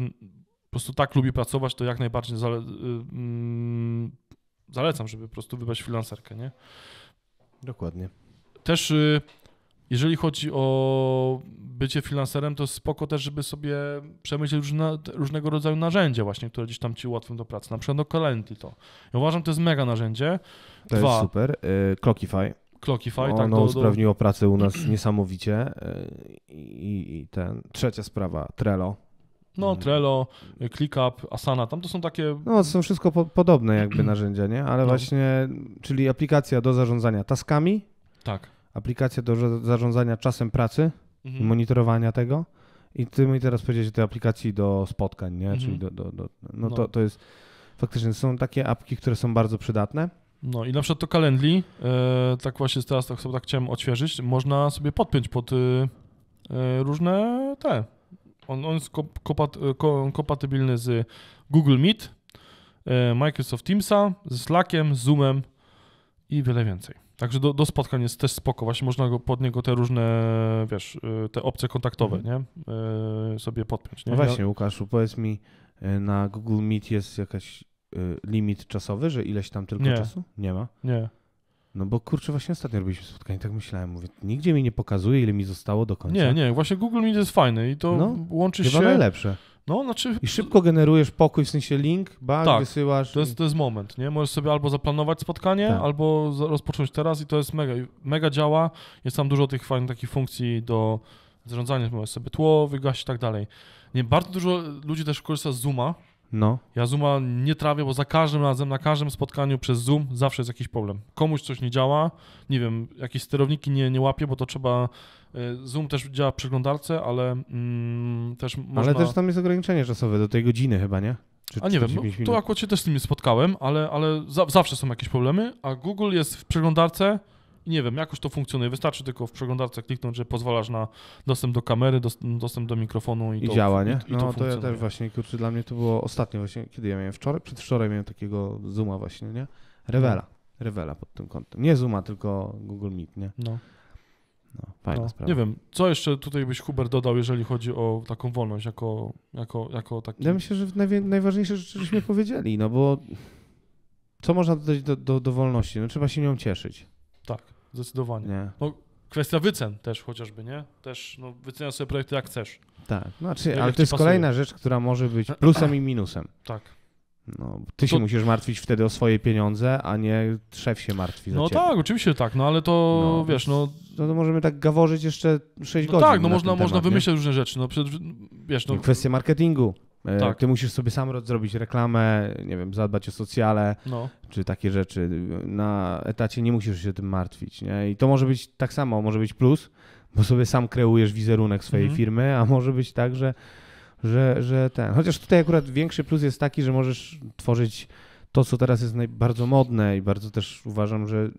po prostu tak lubi pracować, to jak najbardziej zale y, mm, zalecam, żeby po prostu wybrać freelancerkę, nie? Dokładnie. Też jeżeli chodzi o bycie freelancerem, to spoko też, żeby sobie przemyśleć różne, różnego rodzaju narzędzia właśnie, które gdzieś tam ci ułatwią do pracy, na przykład do Calendly to. Ja uważam, to jest mega narzędzie. To Dwa. jest super. Clockify. Clockify, ono tak? Ono do... usprawniło pracę u nas niesamowicie. E, I, I, ten, trzecia sprawa, Trello. No, mhm. Trello, ClickUp, Asana, tam to są takie... No, są wszystko po, podobne jakby narzędzia, nie? Ale no. właśnie, czyli aplikacja do zarządzania taskami. Tak. Aplikacja do zarządzania czasem pracy mhm. monitorowania tego. I ty mi teraz powiedziałeś o tej aplikacji do spotkań, nie? Mhm. Czyli do, do, do no, no, To, to jest... Faktycznie są takie apki, które są bardzo przydatne. No i na przykład to Calendly, e, tak właśnie teraz tak, sobie tak chciałem odświeżyć, można sobie podpiąć pod y, y, różne te. On, on jest kopat, e, kompatybilny z Google Meet, e, Microsoft Teamsa, z Slackiem, Zoomem i wiele więcej. Także do, do spotkań jest też spoko, właśnie można go, pod niego te różne, wiesz, te opcje kontaktowe, mhm. nie? Sobie podpiąć. Nie? No właśnie, Łukaszu, powiedz mi, na Google Meet jest jakaś Y, limit czasowy, że ileś tam tylko nie. czasu? Nie ma? Nie. No bo kurczę, właśnie ostatnio robiliśmy spotkanie, tak myślałem, mówię, nigdzie mi nie pokazuje, ile mi zostało do końca. Nie, nie, właśnie Google Meet jest fajny i to no, łączy chyba się... Chyba najlepsze. No, znaczy... I szybko generujesz pokój, w sensie link, bag, tak, wysyłasz. To jest, to jest moment, nie? Możesz sobie albo zaplanować spotkanie, tak. albo rozpocząć teraz i to jest mega, mega działa. Jest tam dużo tych fajnych takich funkcji do zarządzania, możesz sobie tło wygaść i tak dalej. Nie, bardzo dużo ludzi też korzysta z Zooma, no. Ja Zooma nie trawię, bo za każdym razem, na każdym spotkaniu przez Zoom zawsze jest jakiś problem. Komuś coś nie działa, nie wiem, jakieś sterowniki nie, nie łapie, bo to trzeba. Y, Zoom też działa w przeglądarce, ale mm, też można... Ale też tam jest ograniczenie czasowe do tej godziny chyba, nie? Czy, a nie wiem, no, to akurat się też z nimi spotkałem, ale, ale za, zawsze są jakieś problemy, a Google jest w przeglądarce, nie wiem, jakoś to funkcjonuje. Wystarczy tylko w przeglądarce kliknąć, że pozwalasz na dostęp do kamery, dostęp do mikrofonu i, I to, działa, nie? I, i no to, to ja też właśnie, kurczę, dla mnie to było ostatnio właśnie, kiedy ja miałem wczoraj, przedwczoraj miałem takiego Zooma właśnie, nie? Revela. Revela pod tym kątem. Nie Zooma, tylko Google Meet, nie? No. No, fajna no, sprawa. Nie wiem, co jeszcze tutaj byś Hubert dodał, jeżeli chodzi o taką wolność, jako, jako, jako taki... Ja myślę, że najważniejsze rzeczy żeśmy powiedzieli, no bo co można dodać do, do, do wolności? No trzeba się nią cieszyć. Tak, zdecydowanie. Nie. No, kwestia wycen też chociażby, nie? Też no, wyceniasz sobie projekty jak chcesz. Tak, znaczy, no, ale to jest pasuje. kolejna rzecz, która może być plusem i minusem. Tak. No, ty się to... musisz martwić wtedy o swoje pieniądze, a nie szef się martwi No tak, oczywiście tak, no ale to no, wiesz, no... No to możemy tak gaworzyć jeszcze 6 no godzin. Tak, no można, temat, można nie? różne rzeczy, no przed, wiesz, no... Kwestie marketingu, E, tak. Ty musisz sobie sam zrobić reklamę, nie wiem, zadbać o socjale, no. czy takie rzeczy. Na etacie nie musisz się tym martwić. Nie? I to może być tak samo, może być plus, bo sobie sam kreujesz wizerunek swojej mhm. firmy, a może być tak, że, że, że ten. Chociaż tutaj akurat większy plus jest taki, że możesz tworzyć to, co teraz jest bardzo modne i bardzo też uważam, że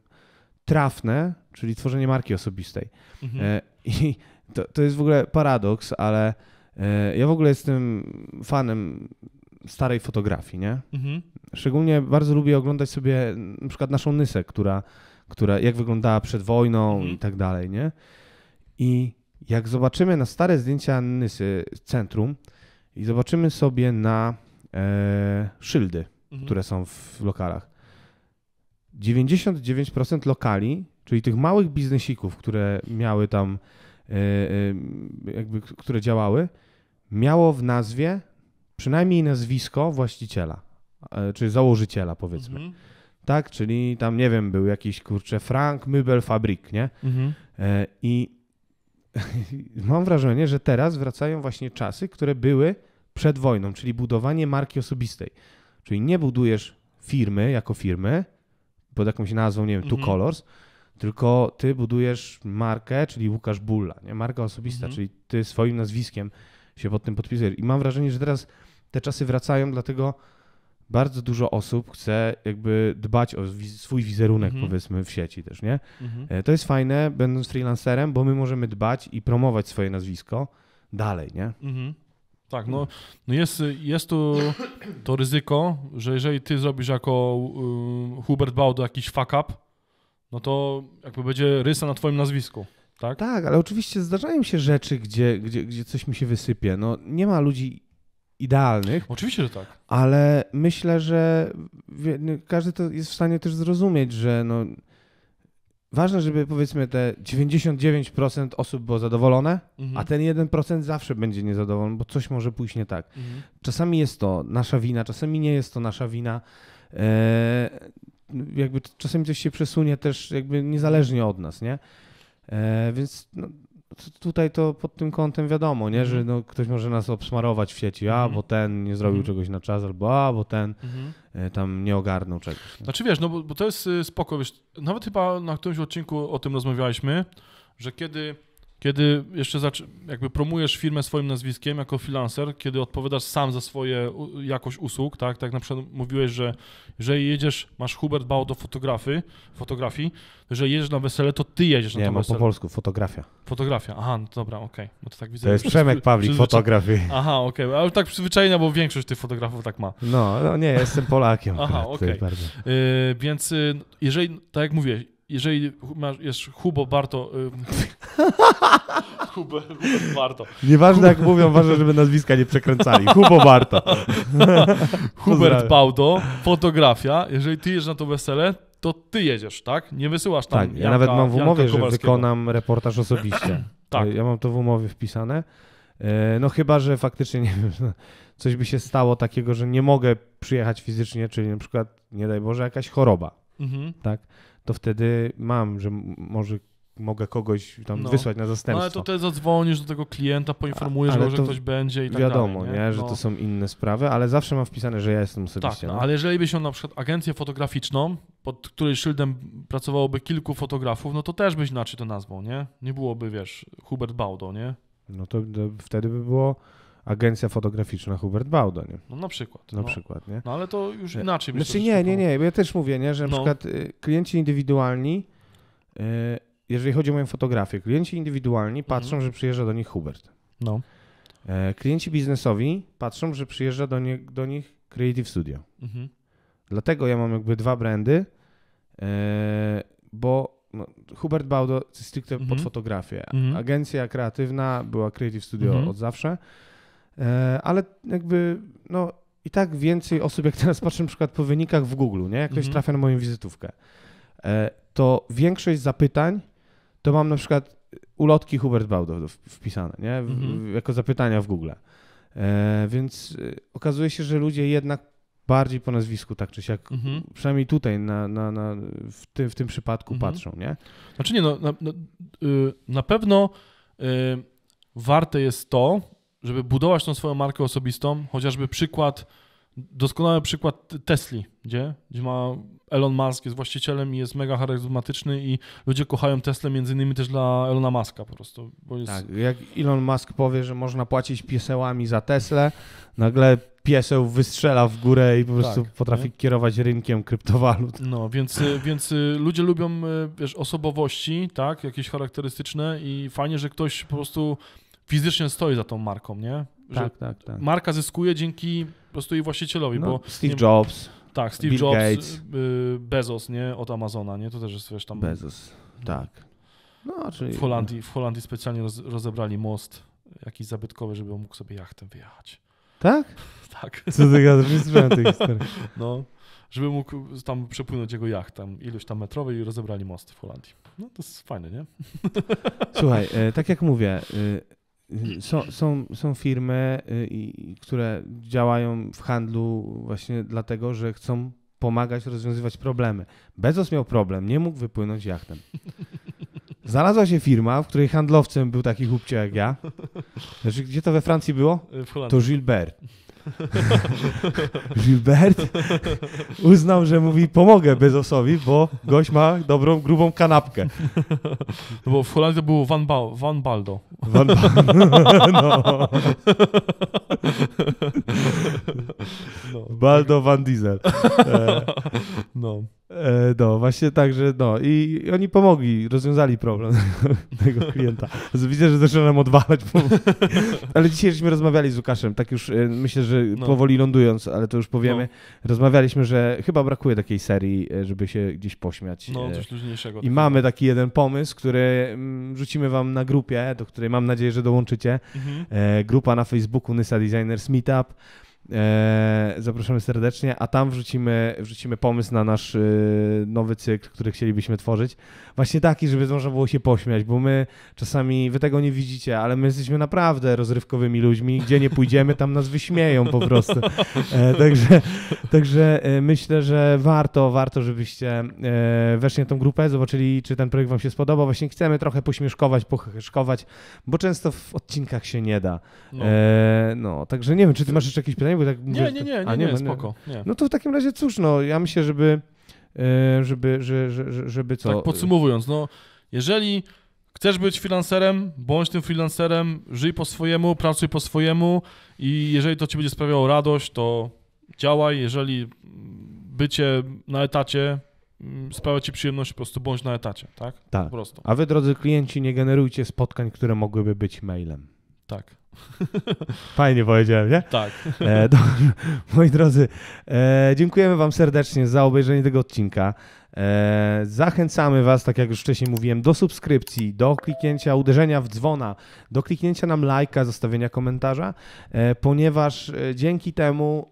trafne, czyli tworzenie marki osobistej. Mhm. E, I to, to jest w ogóle paradoks, ale E, ja w ogóle jestem fanem starej fotografii, nie? Mhm. Szczególnie bardzo lubię oglądać sobie na przykład naszą Nysę, która, która jak wyglądała przed wojną mhm. i tak dalej, nie? I jak zobaczymy na stare zdjęcia Nysy centrum i zobaczymy sobie na e, szyldy, mhm. które są w lokalach. 99% lokali, czyli tych małych biznesików, które miały tam, e, e, jakby, które działały, miało w nazwie przynajmniej nazwisko właściciela, e, czy założyciela powiedzmy. Mhm. Tak, czyli tam, nie wiem, był jakiś kurczę Frank Fabrik, nie? Mhm. E, I mam wrażenie, że teraz wracają właśnie czasy, które były przed wojną, czyli budowanie marki osobistej. Czyli nie budujesz firmy jako firmy pod jakąś nazwą, nie wiem, Two mhm. Colors, tylko ty budujesz markę, czyli Łukasz Bulla, nie? marka osobista, mhm. czyli ty swoim nazwiskiem się pod tym podpisuję. I mam wrażenie, że teraz te czasy wracają, dlatego bardzo dużo osób chce jakby dbać o swój wizerunek, mhm. powiedzmy, w sieci też, nie? Mhm. E, to jest fajne, będąc freelancerem, bo my możemy dbać i promować swoje nazwisko dalej, nie? Mhm. Tak, no, no, no jest, jest to, to ryzyko, że jeżeli ty zrobisz jako um, Hubert Baudo jakiś fuck up, no to jakby będzie rysa na twoim nazwisku tak? Tak, ale oczywiście zdarzają się rzeczy, gdzie, gdzie, gdzie coś mi się wysypie. No, nie ma ludzi idealnych. Oczywiście, że tak. Ale myślę, że każdy to jest w stanie też zrozumieć, że no, ważne, żeby powiedzmy te 99% osób było zadowolone, mhm. a ten 1% zawsze będzie niezadowolony, bo coś może pójść nie tak. Mhm. Czasami jest to nasza wina, czasami nie jest to nasza wina. E, jakby czasami coś się przesunie też jakby niezależnie od nas, nie? E, więc no, tutaj to pod tym kątem wiadomo, nie? że mhm. no, ktoś może nas obsmarować w sieci, a mhm. bo ten nie zrobił mhm. czegoś na czas, albo a bo ten e, tam nie ogarnął czegoś. Nie? Znaczy wiesz, no bo, bo to jest y, spoko, wiesz, nawet chyba na którymś odcinku o tym rozmawialiśmy, że kiedy kiedy jeszcze jakby promujesz firmę swoim nazwiskiem jako freelancer, kiedy odpowiadasz sam za swoje jakość usług, tak? Tak na przykład mówiłeś, że jeżeli jedziesz, masz Hubert Bał do fotografii, fotografii, że jedziesz na wesele, to ty jedziesz Nie, na to wesele. Nie, po polsku, fotografia. Fotografia, aha, no dobra, okej. Okay. No to tak widzę. To jest Przemek Pawlik, fotografii. Aha, okej, okay. ale tak przyzwyczajenia, bo większość tych fotografów tak ma. No, no nie, jestem Polakiem. aha, okej. Okay. Yy, więc y, jeżeli, tak jak mówię, jeżeli masz, jest Hubo Barto... Hubo, Hubo Barto. Nieważne jak mówią, ważne, żeby nazwiska nie przekręcali. Hubo Barto. Hubert Baudo, fotografia. Jeżeli ty jedziesz na to wesele, to ty jedziesz, tak? Nie wysyłasz tam Tak, Janka, ja nawet mam w umowie, że wykonam reportaż osobiście. tak. Ja mam to w umowie wpisane. E, no chyba, że faktycznie nie wiem, coś by się stało takiego, że nie mogę przyjechać fizycznie, czyli na przykład, nie daj Boże, jakaś choroba, mhm. tak? to wtedy mam, że może mogę kogoś tam no. wysłać na no, zastępstwo. Ale to ty zadzwonisz do tego klienta, poinformujesz go, że ktoś będzie i tak wiadomo, dalej. Wiadomo, nie? że no. to są inne sprawy, ale zawsze mam wpisane, że ja jestem osobiście. Tak, no, no. ale jeżeli byś się na przykład agencję fotograficzną, pod której szyldem pracowałoby kilku fotografów, no to też byś inaczej to nazwał, nie? Nie byłoby, wiesz, Hubert Baudo, nie? No to wtedy by było agencja fotograficzna Hubert Baudo, nie? No na przykład. Na no, przykład, nie? No ale to już inaczej. Znaczy nie, nie, nie, ja też mówię, nie, że na no. przykład y, klienci indywidualni, y, jeżeli chodzi o moją fotografię, klienci indywidualni mhm. patrzą, że przyjeżdża do nich Hubert. No. E, klienci biznesowi patrzą, że przyjeżdża do, nie, do nich Creative Studio. Mhm. Dlatego ja mam jakby dwa brandy, e, bo no, Hubert Baudo stricte mhm. pod fotografię. Mhm. Agencja kreatywna była Creative Studio od zawsze. E, ale jakby no, i tak więcej osób, jak teraz patrzę na przykład po wynikach w Google, nie? jak ktoś mhm. trafia na moją wizytówkę, e, to większość zapytań to mam na przykład ulotki Hubert Baudow wpisane nie? Mhm. jako zapytania w Google. E, więc okazuje się, że ludzie jednak bardziej po nazwisku, tak czy siak, mhm. przynajmniej tutaj na, na, na w, ty, w tym przypadku mhm. patrzą, nie? Znaczy nie, no, na, na, no, y, na pewno y, warte jest to, żeby budować tą swoją markę osobistą, chociażby przykład, doskonały przykład Tesli, gdzie, gdzie ma Elon Musk, jest właścicielem i jest mega charyzmatyczny i ludzie kochają Tesla między innymi też dla Elona Muska po prostu. Jest... Tak, jak Elon Musk powie, że można płacić piesełami za Tesla, nagle pieseł wystrzela w górę i po prostu tak, potrafi nie? kierować rynkiem kryptowalut. No, więc, y, więc y, ludzie lubią y, wiesz, osobowości, tak, jakieś charakterystyczne i fajnie, że ktoś po prostu fizycznie stoi za tą marką, nie? Że tak, tak, tak. Marka zyskuje dzięki po prostu jej właścicielowi. No, bo, Steve nie, Jobs. Tak, Steve Bill Jobs, Gates. Y, Bezos, nie? Od Amazona, nie? To też jest wiesz, tam. Bezos, tak. No, czyli... w, Holandii, w Holandii specjalnie roz, rozebrali most jakiś zabytkowy, żeby on mógł sobie jachtem wyjechać. Tak? tak. Co ty gadasz? Nie słyszałem tej historii. No, żeby mógł tam przepłynąć jego jacht, tam ilość tam metrowy i rozebrali most w Holandii. No to jest fajne, nie? Słuchaj, e, tak jak mówię, e, Y, są, są, są firmy, y, które działają w handlu właśnie dlatego, że chcą pomagać rozwiązywać problemy. Bezos miał problem, nie mógł wypłynąć jachtem. Znalazła się firma, w której handlowcem był taki chłopcie jak ja. Znaczy, gdzie to we Francji było? W Holandii. To Gilbert. Gilbert uznał, że mówi pomogę Bezosowi, bo gość ma dobrą, grubą kanapkę. No bo w Holandii było Van, ba Van Baldo. Van ba no. no. Baldo Van Diesel. E. No. E, no, właśnie tak, że no i oni pomogli, rozwiązali problem tego klienta. Widzę, że zaczyna nam odwalać. Ale dzisiaj żeśmy rozmawiali z Łukaszem, tak już e, myślę, że no. powoli lądując, ale to już powiemy. No. Rozmawialiśmy, że chyba brakuje takiej serii, e, żeby się gdzieś pośmiać. No, coś luźniejszego. I tak mamy taki jeden pomysł, który mm, rzucimy wam na grupie, do której mam nadzieję, że dołączycie. Mhm. Grupa na Facebooku Nysa Designers Meetup. E, zapraszamy serdecznie, a tam wrzucimy, wrzucimy pomysł na nasz e, nowy cykl, który chcielibyśmy tworzyć. Właśnie taki, żeby można było się pośmiać, bo my czasami, wy tego nie widzicie, ale my jesteśmy naprawdę rozrywkowymi ludźmi. Gdzie nie pójdziemy, tam nas wyśmieją po prostu. E, także także myślę, że warto, warto, żebyście weszli na tą grupę, zobaczyli, czy ten projekt wam się spodoba. Właśnie chcemy trochę pośmieszkować, pocheszkować, bo często w odcinkach się nie da. No. no, także nie wiem, czy ty masz jeszcze jakieś pytania? nie? Bo tak nie, mówię, nie, nie, tak- nie, a, nie, nie, nie, no, no. spoko. Nie. No to w takim razie cóż, no ja myślę, żeby, e, żeby, że, żeby co... Tak podsumowując, no jeżeli chcesz być freelancerem, bądź tym freelancerem, żyj po swojemu, pracuj po swojemu i jeżeli to ci będzie sprawiało radość, to działaj, jeżeli bycie na etacie mm, sprawia ci przyjemność, po prostu bądź na etacie, tak? Tak. Po prostu. A wy, drodzy klienci, nie generujcie spotkań, które mogłyby być mailem. Tak. Fajnie powiedziałem, nie? Tak. E, do, moi drodzy, e, dziękujemy Wam serdecznie za obejrzenie tego odcinka. E, zachęcamy Was, tak jak już wcześniej mówiłem, do subskrypcji, do kliknięcia, uderzenia w dzwona, do kliknięcia nam lajka, zostawienia komentarza, e, ponieważ e, dzięki temu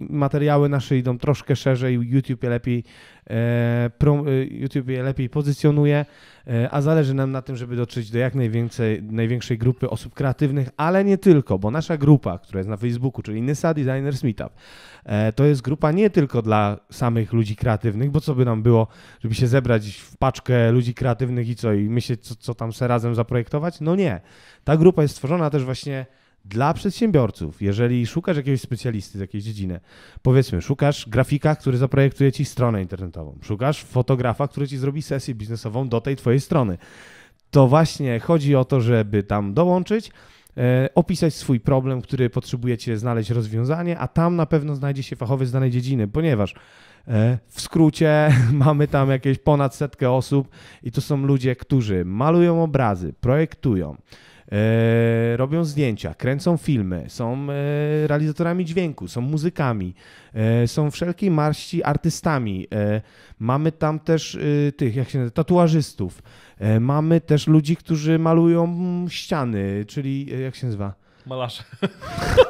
materiały nasze idą troszkę szerzej, YouTube je lepiej, e, e, YouTube je lepiej pozycjonuje, e, a zależy nam na tym, żeby dotrzeć do jak najwięcej, największej grupy osób kreatywnych, ale nie tylko, bo nasza grupa, która jest na Facebooku, czyli Nysa Designers Meetup, to jest grupa nie tylko dla samych ludzi kreatywnych, bo co by nam było, żeby się zebrać w paczkę ludzi kreatywnych i co, i myśleć, co, co tam se razem zaprojektować? No nie. Ta grupa jest stworzona też właśnie dla przedsiębiorców, jeżeli szukasz jakiegoś specjalisty z jakiejś dziedziny, powiedzmy, szukasz grafika, który zaprojektuje ci stronę internetową, szukasz fotografa, który ci zrobi sesję biznesową do tej twojej strony, to właśnie chodzi o to, żeby tam dołączyć, e, opisać swój problem, który potrzebujecie znaleźć rozwiązanie, a tam na pewno znajdzie się fachowy z danej dziedziny, ponieważ e, w skrócie mamy tam jakieś ponad setkę osób i to są ludzie, którzy malują obrazy, projektują, E, robią zdjęcia, kręcą filmy, są e, realizatorami dźwięku, są muzykami, e, są wszelkiej marści artystami. Mamy tam też tych, jak się nazywa, tatuażystów. Mamy też ludzi, którzy malują mm, ściany, czyli jak się nazywa? Malarze.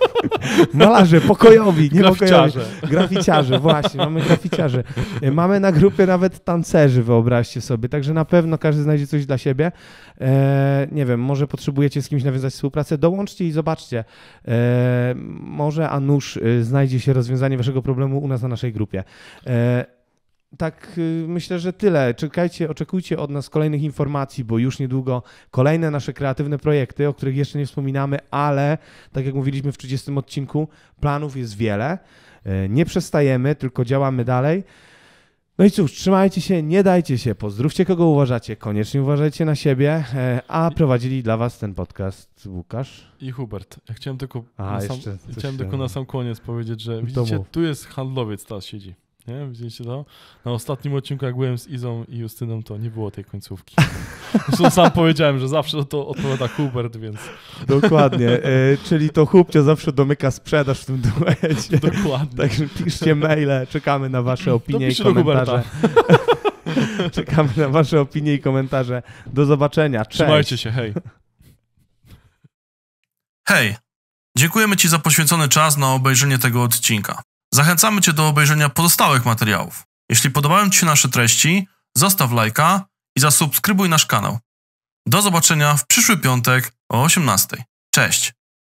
Malarze, pokojowi, nie graficiarze. pokojowi. Graficiarze, właśnie, mamy graficiarze, e, Mamy na grupie nawet tancerzy, wyobraźcie sobie, także na pewno każdy znajdzie coś dla siebie. E, nie wiem, może potrzebujecie z kimś nawiązać współpracę, dołączcie i zobaczcie. E, może nóż, e, znajdzie się rozwiązanie waszego problemu u nas na naszej grupie. E, tak y, myślę, że tyle. Czekajcie, oczekujcie od nas kolejnych informacji, bo już niedługo kolejne nasze kreatywne projekty, o których jeszcze nie wspominamy, ale tak jak mówiliśmy w 30 odcinku, planów jest wiele. Y, nie przestajemy, tylko działamy dalej. No i cóż, trzymajcie się, nie dajcie się, pozdrówcie kogo uważacie, koniecznie uważajcie na siebie, e, a prowadzili dla was ten podcast Łukasz i Hubert. Ja chciałem tylko, a, na, sam, chciałem tylko na sam koniec powiedzieć, że widzicie, tu jest handlowiec teraz siedzi nie? Widzieliście to? Na ostatnim odcinku, jak byłem z Izą i Justyną, to nie było tej końcówki. Zresztą sam powiedziałem, że zawsze to odpowiada Hubert, więc... Dokładnie, e, czyli to Hubcio zawsze domyka sprzedaż w tym duecie. Dokładnie. Także piszcie maile, czekamy na wasze opinie i komentarze. czekamy na wasze opinie i komentarze. Do zobaczenia, Cześć. Trzymajcie się, hej. Hej, dziękujemy ci za poświęcony czas na obejrzenie tego odcinka. Zachęcamy Cię do obejrzenia pozostałych materiałów. Jeśli podobają Ci się nasze treści, zostaw lajka i zasubskrybuj nasz kanał. Do zobaczenia w przyszły piątek o 18. Cześć!